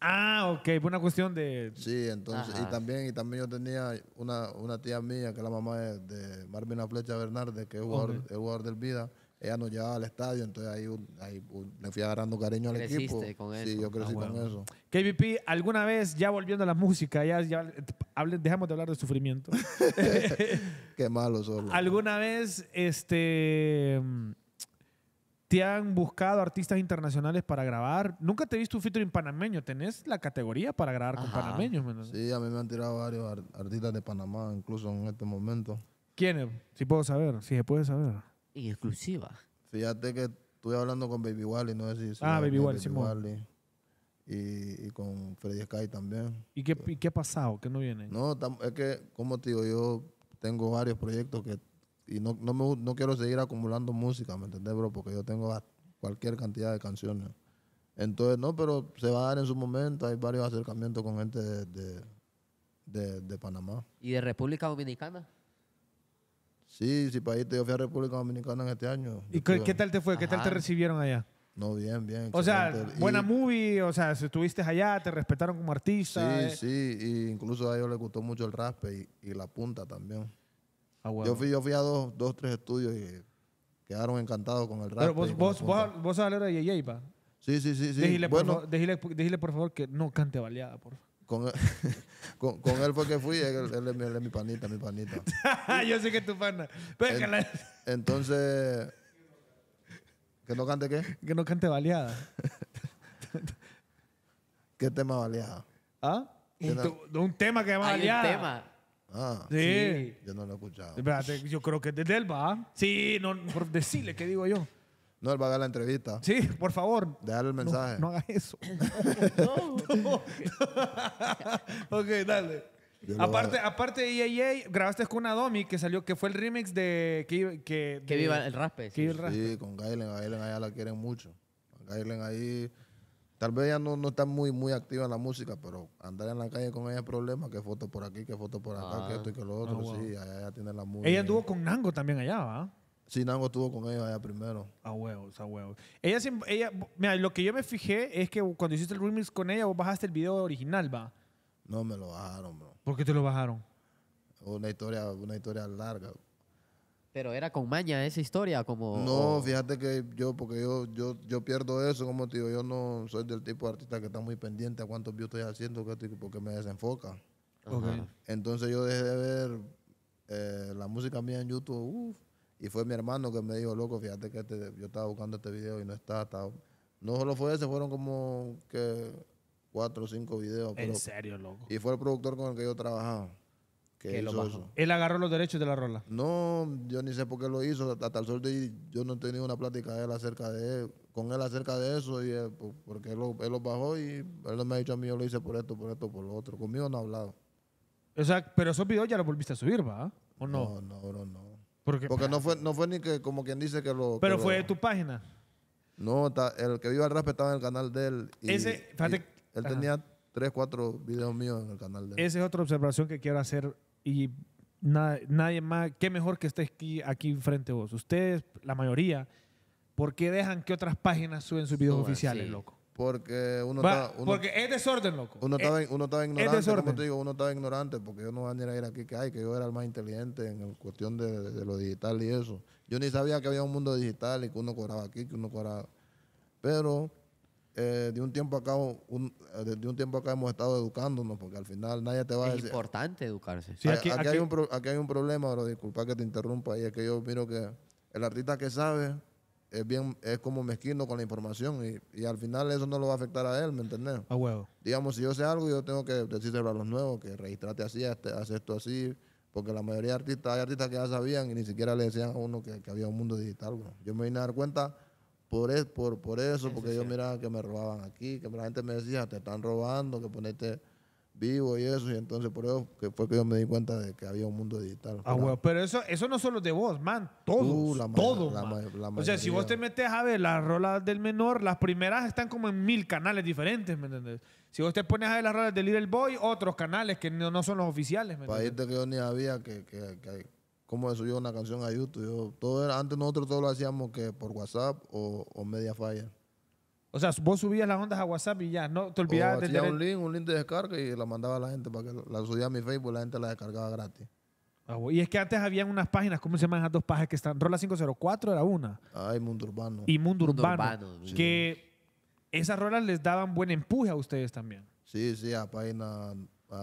Ah, ok, fue una cuestión de. Sí, entonces, y también, y también yo tenía una, tía mía, que es la mamá de, de Marvin Flecha Bernardes, que es es jugador del Vida ella nos llevaba al estadio, entonces ahí, me fui agarrando cariño al equipo. Sí, yo crecí ah, con eso. KVP, alguna vez, ya volviendo a la música, ya, hable, dejamos de hablar de sufrimiento. Qué malo solo. ¿Alguna vez este, te han buscado artistas internacionales para grabar? Nunca te he visto un featuring panameño. ¿Tenés la categoría para grabar con panameños? Sí, a mí me han tirado varios artistas de Panamá, incluso en este momento. ¿Quiénes? Si puedo saber, si se puede saber. ¿Y exclusiva. Fíjate que estuve hablando con Baby Wally, no sé si... ah, Baby Wally, Y, con Freddy Sky también. ¿Y qué, qué ha pasado? ¿Qué no viene? No, es que, como te digo, yo tengo varios proyectos que... Y no, no, me, no quiero seguir acumulando música, ¿me entendés, bro? Porque yo tengo cualquier cantidad de canciones. Entonces, no, pero se va a dar en su momento. Hay varios acercamientos con gente de, de Panamá. ¿Y de República Dominicana? Sí, sí, para ahí yo fui a República Dominicana en este año. ¿Y qué, tal te fue? ¿Qué tal te recibieron allá? No, bien, bien. O sea, buena movie, o sea, si estuviste allá, te respetaron como artista. Sí, eh. sí, y incluso a ellos les gustó mucho el raspe y, la punta también. Ah, yo, fui, yo fui a dos, dos, tres estudios y quedaron encantados con el raspe. Pero vos, vos, vos, vos, a de pa? Sí, sí, sí. sí. dejile, por favor que no cante baleada, por favor. Con, con, él fue que fui, él, es mi, panita, mi panita. Yo sé que es tu pana. entonces, ¿que no cante qué? Que no cante baleada. ¿Qué tema baleada? ¿Ah? Un, tema que llama baleada. Un tema. Ah, sí. Yo no lo he escuchado. Espérate, yo creo que es desde él, va. Sí, no, por decirle, ¿qué digo yo? No, él va a dar la entrevista. Sí, por favor. Dale el mensaje. No, hagas eso. no, ok, dale. Aparte, aparte de EAA, grabaste con una que salió, que fue el remix de. Que, que, viva el raspe. Sí, con Gailen. A Gailen allá la quieren mucho. Gailen ahí. Tal vez ella no, no está muy, muy activa en la música, pero andar en la calle con ella es problema. Que foto por aquí, que foto por acá, que ah. esto y que lo otro. Ah, sí, allá, tiene la música. Ella anduvo con Nango también allá, ¿va? Sí, Nango estuvo con ella allá primero. A huevos, a huevos. Ella, ella, mira, lo que yo me fijé es que cuando hiciste el remix con ella, vos bajaste el video original, va. No me lo bajaron, bro. ¿Por qué te lo bajaron? Una historia, una historia larga. Pero era con maña esa historia, como. No, fíjate que yo, porque yo, yo, yo pierdo eso, como te digo, yo no soy del tipo de artista que está muy pendiente a cuántos views estoy haciendo, porque me desenfoca. Entonces yo dejé de ver eh, la música mía en YouTube, uff y fue mi hermano que me dijo, loco, fíjate que este, yo estaba buscando este video y no está. Estaba... No solo fue ese, fueron como que cuatro o cinco videos. En serio, loco. Y fue el productor con el que yo trabajaba. Que lo eso. ¿Él agarró los derechos de la rola? No, yo ni sé por qué lo hizo. Hasta el sol de yo no he tenido una plática de él acerca de con él acerca de eso, y porque él lo, lo, bajó y él no me ha dicho a mí, yo lo hice por esto, por esto, por lo otro. Conmigo no ha hablado. O sea, pero esos videos ya los volviste a subir, ¿va? ¿O no? No, no, no. Porque, no, fue, no fue ni que, como quien dice que lo. Pero fue de tu página. No, el que viva al rap estaba en el canal de él. Ese, él tenía tres, cuatro videos míos en el canal de él. Esa es otra observación que quiero hacer y nadie más, qué mejor que estés aquí, aquí frente a vos. Ustedes, la mayoría, ¿por qué dejan que otras páginas suben sus videos eh, oficiales, loco? Porque uno está. porque es desorden, loco. Uno estaba, eh, ignorante, como te digo, uno estaba ignorante, porque yo no voy a a ir aquí que hay, que yo era el más inteligente en cuestión de, lo digital y eso. Yo ni sabía que había un mundo digital y que uno cobraba aquí, que uno cobraba. Pero eh, de un tiempo acá, un, eh, de un tiempo acá hemos estado educándonos, porque al final nadie te va a decir. Es importante educarse. aquí, hay un problema, pero disculpa que te interrumpa, y es que yo miro que el artista que sabe es bien, es como mezquino con la información y, al final eso no lo va a afectar a él, ¿me entendés? A huevo. Digamos, si yo sé algo, yo tengo que decirle a los nuevos que registrate así, haz esto así, porque la mayoría de artistas, hay artistas que ya sabían y ni siquiera le decían a uno que, había un mundo digital, Yo me vine a dar cuenta por, por, por eso, porque yo miraba que me robaban aquí, que la gente me decía, te están robando, que ponete vivo y eso, y entonces por eso que fue que yo me di cuenta de que había un mundo digital. Ah, pero eso, eso no solo de vos, man, todos, uh, todos, o sea, si vos te metes a ver las rolas del menor, las primeras están como en mil canales diferentes, ¿me entendés? Si vos te pones a ver las rolas del Little Boy, otros canales que no, son los oficiales, ¿me Para que yo ni sabía que, que, que cómo subió una canción a YouTube, todo antes nosotros todo lo hacíamos que por WhatsApp o, o o sea, vos subías las ondas a WhatsApp y ya, no te olvidabas de tener... un link, un link de descarga y la mandaba a la gente para que la subía a mi Facebook y la gente la descargaba gratis. Ah, y es que antes habían unas páginas, ¿cómo se llaman esas dos páginas que están? Rola 504 era una. Ay, y Mundo Urbano. Y Mundo, Urbano. que esas rolas les daban buen empuje a ustedes también. Sí, sí, a páginas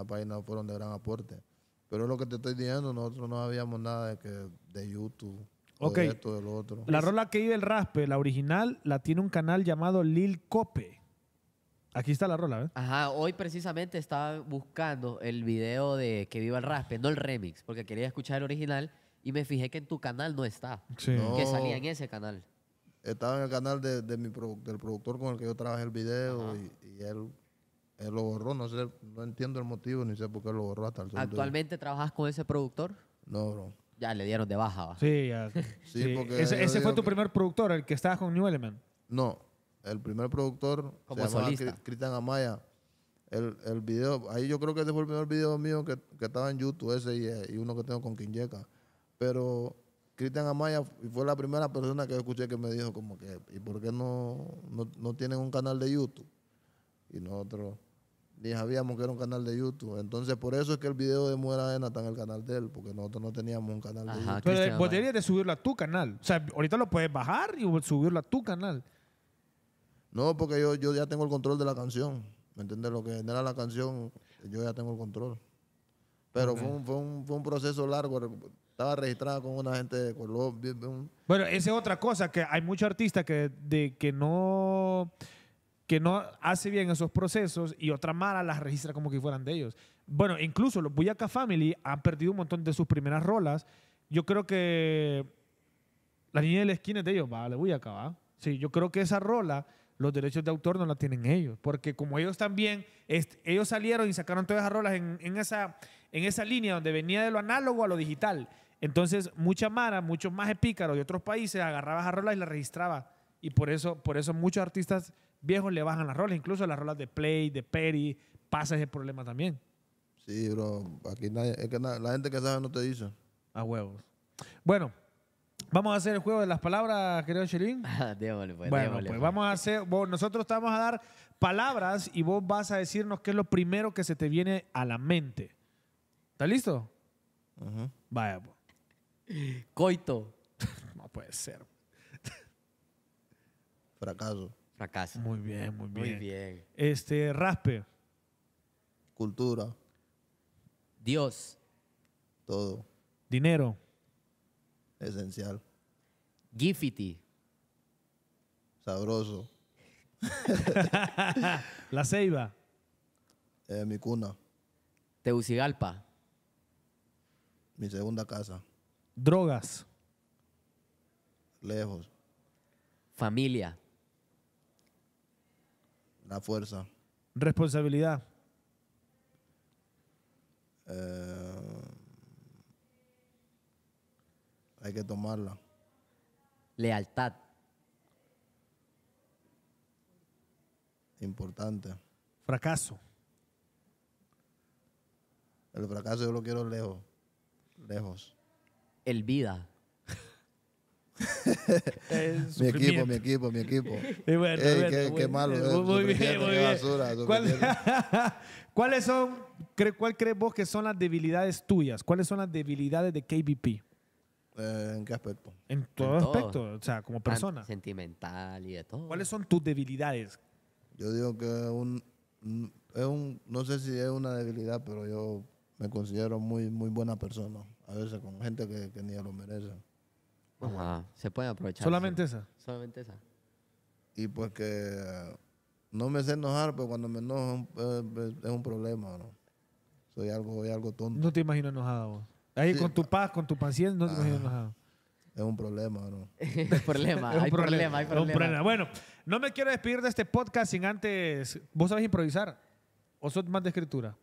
página fueron de gran aporte. Pero es lo que te estoy diciendo, nosotros no habíamos nada de, que, de YouTube Ok. La rola que vive el raspe, la original, la tiene un canal llamado Lil Cope. Aquí está la rola, ¿ves? ¿eh? Ajá, hoy precisamente estaba buscando el video de Que Viva el Raspe, no el remix, porque quería escuchar el original y me fijé que en tu canal no está. Sí. que salía en ese canal. Estaba en el canal de, mi del productor con el que yo trabajé el video y, él, lo borró. No sé, no entiendo el motivo ni sé por qué lo borró hasta el ¿Actualmente trabajas con ese productor? No, bro. Ya le dieron de baja. Sí, ya. ese, fue tu primer productor, el que estaba con New Element. No, el primer productor Como se Cristian Amaya. El, el, video, ahí yo creo que ese fue el primer video mío que, estaba en YouTube, ese y, eh, uno que tengo con Quinjeca. Pero Cristian Amaya fue la primera persona que escuché que me dijo como que, ¿y por qué no, no tienen un canal de YouTube? Y nosotros ni sabíamos que era un canal de YouTube. Entonces, por eso es que el video de Muera Ena está en el canal de él, porque nosotros no teníamos un canal de YouTube. Pero eh, de subirlo a tu canal. O sea, ahorita lo puedes bajar y subirlo a tu canal. No, porque yo, ya tengo el control de la canción. ¿Me entiendes? Lo que genera la canción, yo ya tengo el control. Pero fue, un, fue, un, proceso largo. Estaba registrada con una gente de Colombia. Bueno, esa es otra cosa, que hay muchos artistas que, que no que no hace bien esos procesos y otra mala las registra como que fueran de ellos. Bueno, incluso los Buyaka Family han perdido un montón de sus primeras rolas. Yo creo que la línea de la esquina es de ellos, vale, Buyaka, va. Sí, yo creo que esa rola, los derechos de autor no la tienen ellos, porque como ellos también, ellos salieron y sacaron todas las rolas en, esa, en esa línea donde venía de lo análogo a lo digital. Entonces, mucha mara, muchos más pícaros de otros países agarraba esas rolas y las registraba. Y por eso, por eso muchos artistas viejos le bajan las rolas, incluso las rolas de Play, de Perry, pasa ese problema también. Sí, bro, aquí nadie, es que la gente que sabe no te dice. A huevos. Bueno, vamos a hacer el juego de las palabras, querido Shirin. Pues, bueno, pues, pues vamos a hacer, vos, nosotros te vamos a dar palabras y vos vas a decirnos qué es lo primero que se te viene a la mente. ¿Estás listo? Vaya, pues. Coito. no puede ser. Fracaso. Muy bien, muy bien. Este, raspe. Cultura. Dios. Todo. Dinero. Esencial. Gifity. Sabroso. La ceiba. Eh, mi cuna. Teucigalpa. Mi segunda casa. Drogas. Lejos. Familia. La fuerza. Responsabilidad. Eh, hay que tomarla. Lealtad. Importante. Fracaso. El fracaso yo lo quiero lejos. Lejos. El vida. mi equipo, mi equipo, mi equipo. qué, malo. Muy, eh, bien, muy Basura, ¿Cuáles son, cre, cuál crees vos que son las debilidades tuyas? ¿Cuáles son las debilidades de KBP? Eh, ¿En qué aspecto? En todo, aspecto, o sea, como persona. Sentimental y de todo. ¿Cuáles son tus debilidades? Yo digo que un, es un, no sé si es una debilidad, pero yo me considero muy, muy buena persona. A veces con gente que, que ni lo merece se puede aprovechar. ¿Solamente esa? Solamente esa. Y porque no me sé enojar, pero cuando me enojo eh, es un problema, Soy algo, algo tonto. No te imagino enojado Ahí con tu paz, con tu paciencia, no te ah. imagino enojado. Es un problema, ¿no? es problema, un hay problema, hay problema. problema. Bueno, no me quiero despedir de este podcast sin antes. ¿Vos sabés improvisar? ¿O sos más de escritura?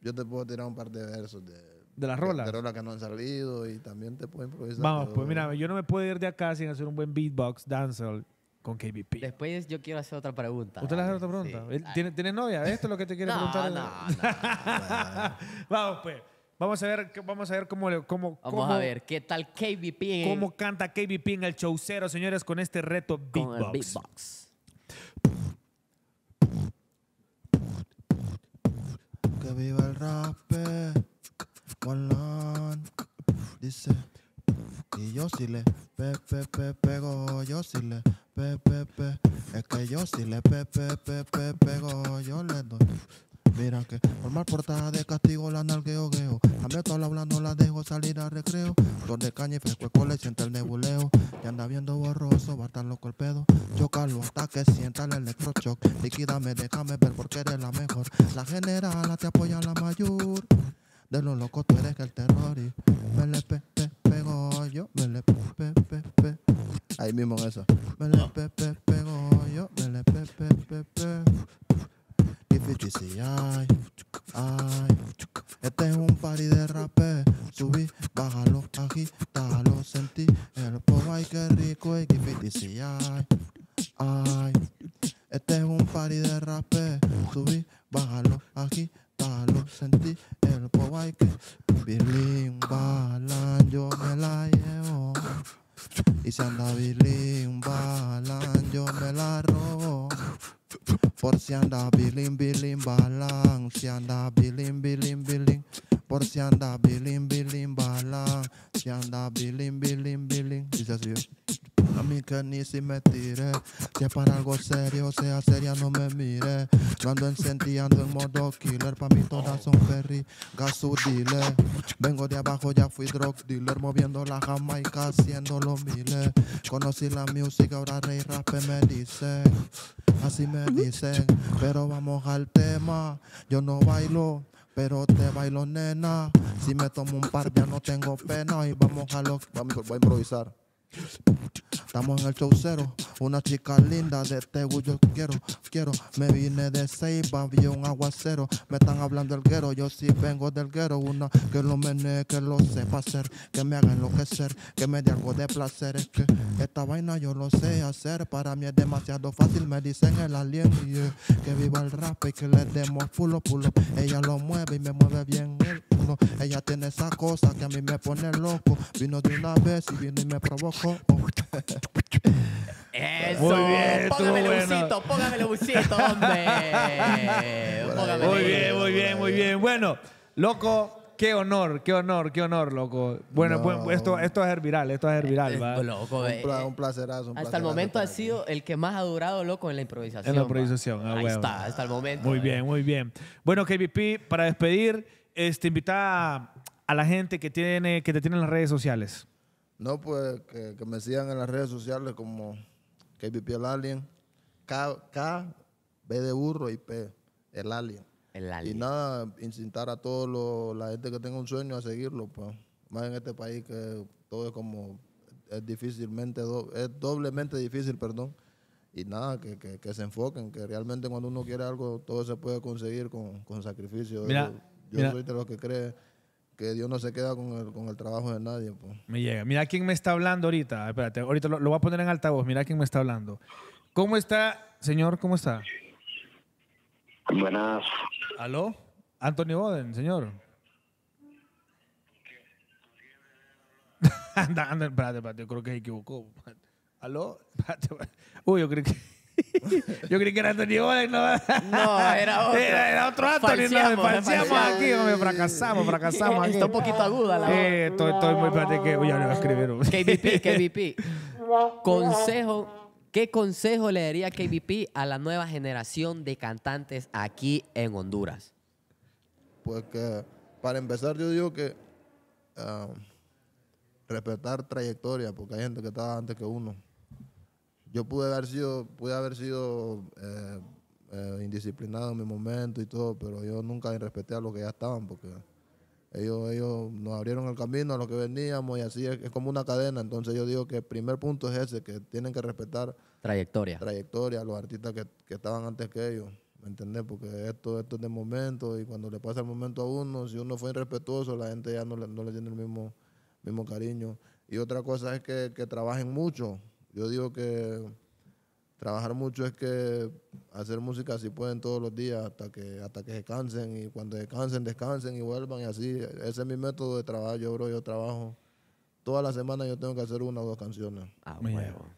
Yo te puedo tirar un par de versos de de las rolas. De rolas que no han salido y también te pueden improvisar. Vamos, pues mira, yo no me puedo ir de acá sin hacer un buen beatbox, dancer con KBP. Después yo quiero hacer otra pregunta. ¿Usted le hace otra pregunta? tiene tiene novia? ¿Esto es lo que te quiere preguntar? No, no, Vamos, pues. Vamos a ver, vamos a ver cómo, cómo Vamos a ver qué tal KBP. cómo canta KBP en el cero señores, con este reto beatbox. Con el beatbox. Que viva el rap. Eh. Dice. Y yo sí le pe, pe, pe, pego, yo sí le pe, pe, pe. Es que yo sí le pe, pe, pe, pe, pego, yo le doy. Mira que por mal portada de castigo la nalgueo gueo. A mí toda la hablando la dejo salir al recreo. Donde de caña y fresco le sienta el nebuleo. Y anda viendo borroso, bastan loco el pedo. Chocarlo hasta que sienta el electrochoc. Liquídame, déjame ver porque eres la mejor. La generala te apoya la mayor. De los locos tú eres que el terror y me le pe, pe, pego yo, me le pe, pe, pe, pe. Ahí mismo en eso. Me le pe, pe, pego yo, me le pe, pe, pe, pe. Y 50 dice, ay, ay, este es un party de rapé. Subí, bájalo, agítalo, sentí el polvo, ay, qué rico. Y 50 dice, ay, ay, este es un party de rapé. Subí, bájalo, agítalo palo, sentí el poike. que balan, yo me la llevo. Y si anda balan, yo me la robo. Por si anda bilin balan, si anda bilin Birlín, Por si anda Birlín, Birlín balan, si anda ¿eh? A mí que ni si me tiré, es para algo serio, sea seria, no me mire. Yo ando encendido, ando en modo killer, pa' mí todas son ferry, gasudile. Vengo de abajo, ya fui drug dealer, moviendo la jamaica, haciendo los miles. Conocí la música, ahora rey rap me dice. Así me dicen, pero vamos al tema. Yo no bailo, pero te bailo nena. Si me tomo un par ya no tengo pena y vamos a lo voy a improvisar. Estamos en el show una chica linda de Tegu este yo quiero, quiero. Me vine de Seiba, vi un aguacero. Me están hablando el guero, yo sí vengo del guero. Una que lo menee, que lo sepa hacer, que me haga enloquecer, que me dé algo de placer. que esta vaina yo lo sé hacer, para mí es demasiado fácil. Me dicen el alien, que viva el rap y que le demos pulo, pulo. Ella lo mueve y me mueve bien el culo. Ella tiene esa cosa que a mí me pone loco. Vino de una vez y vino y me provoca. Eso, muy bien, póngame el póngame el busito, hombre. muy bien, muy bien, muy bien. Bueno, loco, qué honor, qué honor, qué honor, loco. Bueno, pues, esto, esto es viral, esto es a viral. ¿va? Loco, un, placerazo, un, hasta el momento ha sido el que más ha durado, loco, en la improvisación. En la improvisación, ah, Ahí está, hasta el momento. Muy eh. bien, muy bien. Bueno, KBP, para despedir, este, invita a la gente que, tiene, que te tiene en las redes sociales. No, pues que, me sigan en las redes sociales como KBP el Alien, K, B de burro y P, el Alien. Y nada, incitar a todos la gente que tenga un sueño a seguirlo, pues. Más en este país que todo es como, es difícilmente, es doblemente difícil, perdón. Y nada, que, se enfoquen, que realmente cuando uno quiere algo, todo se puede conseguir con, sacrificio. yo, soy de los que cree que Dios no se queda con el, con el trabajo de nadie. Pues. Me llega. Mira quién me está hablando ahorita. Ah, espérate, ahorita lo, voy a poner en altavoz. Mira quién me está hablando. ¿Cómo está, señor? ¿Cómo está? Buenas. ¿Aló? ¿Antonio Boden, señor. anda, anda, espérate, espérate, creo que se equivocó. ¿Aló? Uy, yo creo que... Yo creí que era Anthony Oden, no. No, era otro. Era, otro Anthony, nos aquí, fracasamos, fracasamos. Está un poquito aguda la eh, estoy, estoy muy parte que ya lo escribieron. KVP KVP consejo, ¿qué consejo le daría KVP a la nueva generación de cantantes aquí en Honduras? Pues que, para empezar, yo digo que ah, respetar trayectoria, porque hay gente que está antes que uno yo pude haber sido, pude haber sido eh, eh, indisciplinado en mi momento y todo, pero yo nunca irrespeté a los que ya estaban porque ellos, ellos nos abrieron el camino a los que veníamos y así es, como una cadena. Entonces yo digo que el primer punto es ese, que tienen que respetar trayectoria. Trayectoria, a los artistas que, estaban antes que ellos. ¿Me entendés? Porque esto, esto es de momento y cuando le pasa el momento a uno, si uno fue irrespetuoso, la gente ya no le, no le tiene el mismo, mismo cariño. Y otra cosa es que, que trabajen mucho, yo digo que trabajar mucho es que hacer música si pueden todos los días hasta que hasta que se cansen y cuando se cansen, descansen y vuelvan y así. Ese es mi método de trabajo, Yo, bro, yo trabajo. Toda la semana yo tengo que hacer una o dos canciones. Ah,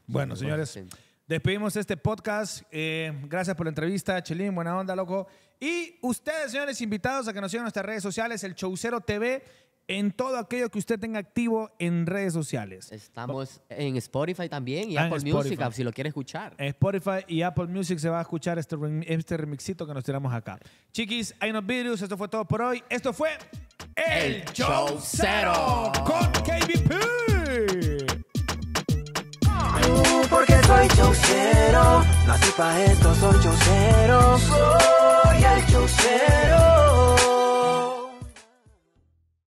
bueno. señores, despedimos este podcast. Eh, gracias por la entrevista, Chelín. Buena onda, loco. Y ustedes, señores, invitados a que nos sigan en nuestras redes sociales, el Chaucero TV en todo aquello que usted tenga activo en redes sociales. Estamos en Spotify también y ah, Apple Music, si lo quiere escuchar. En Spotify y Apple Music se va a escuchar este, este remixito que nos tiramos acá. Chiquis, hay unos videos, esto fue todo por hoy. Esto fue El, Show, con KBP. porque soy chocero. nací pa' esto, soy chocero. soy el chocero.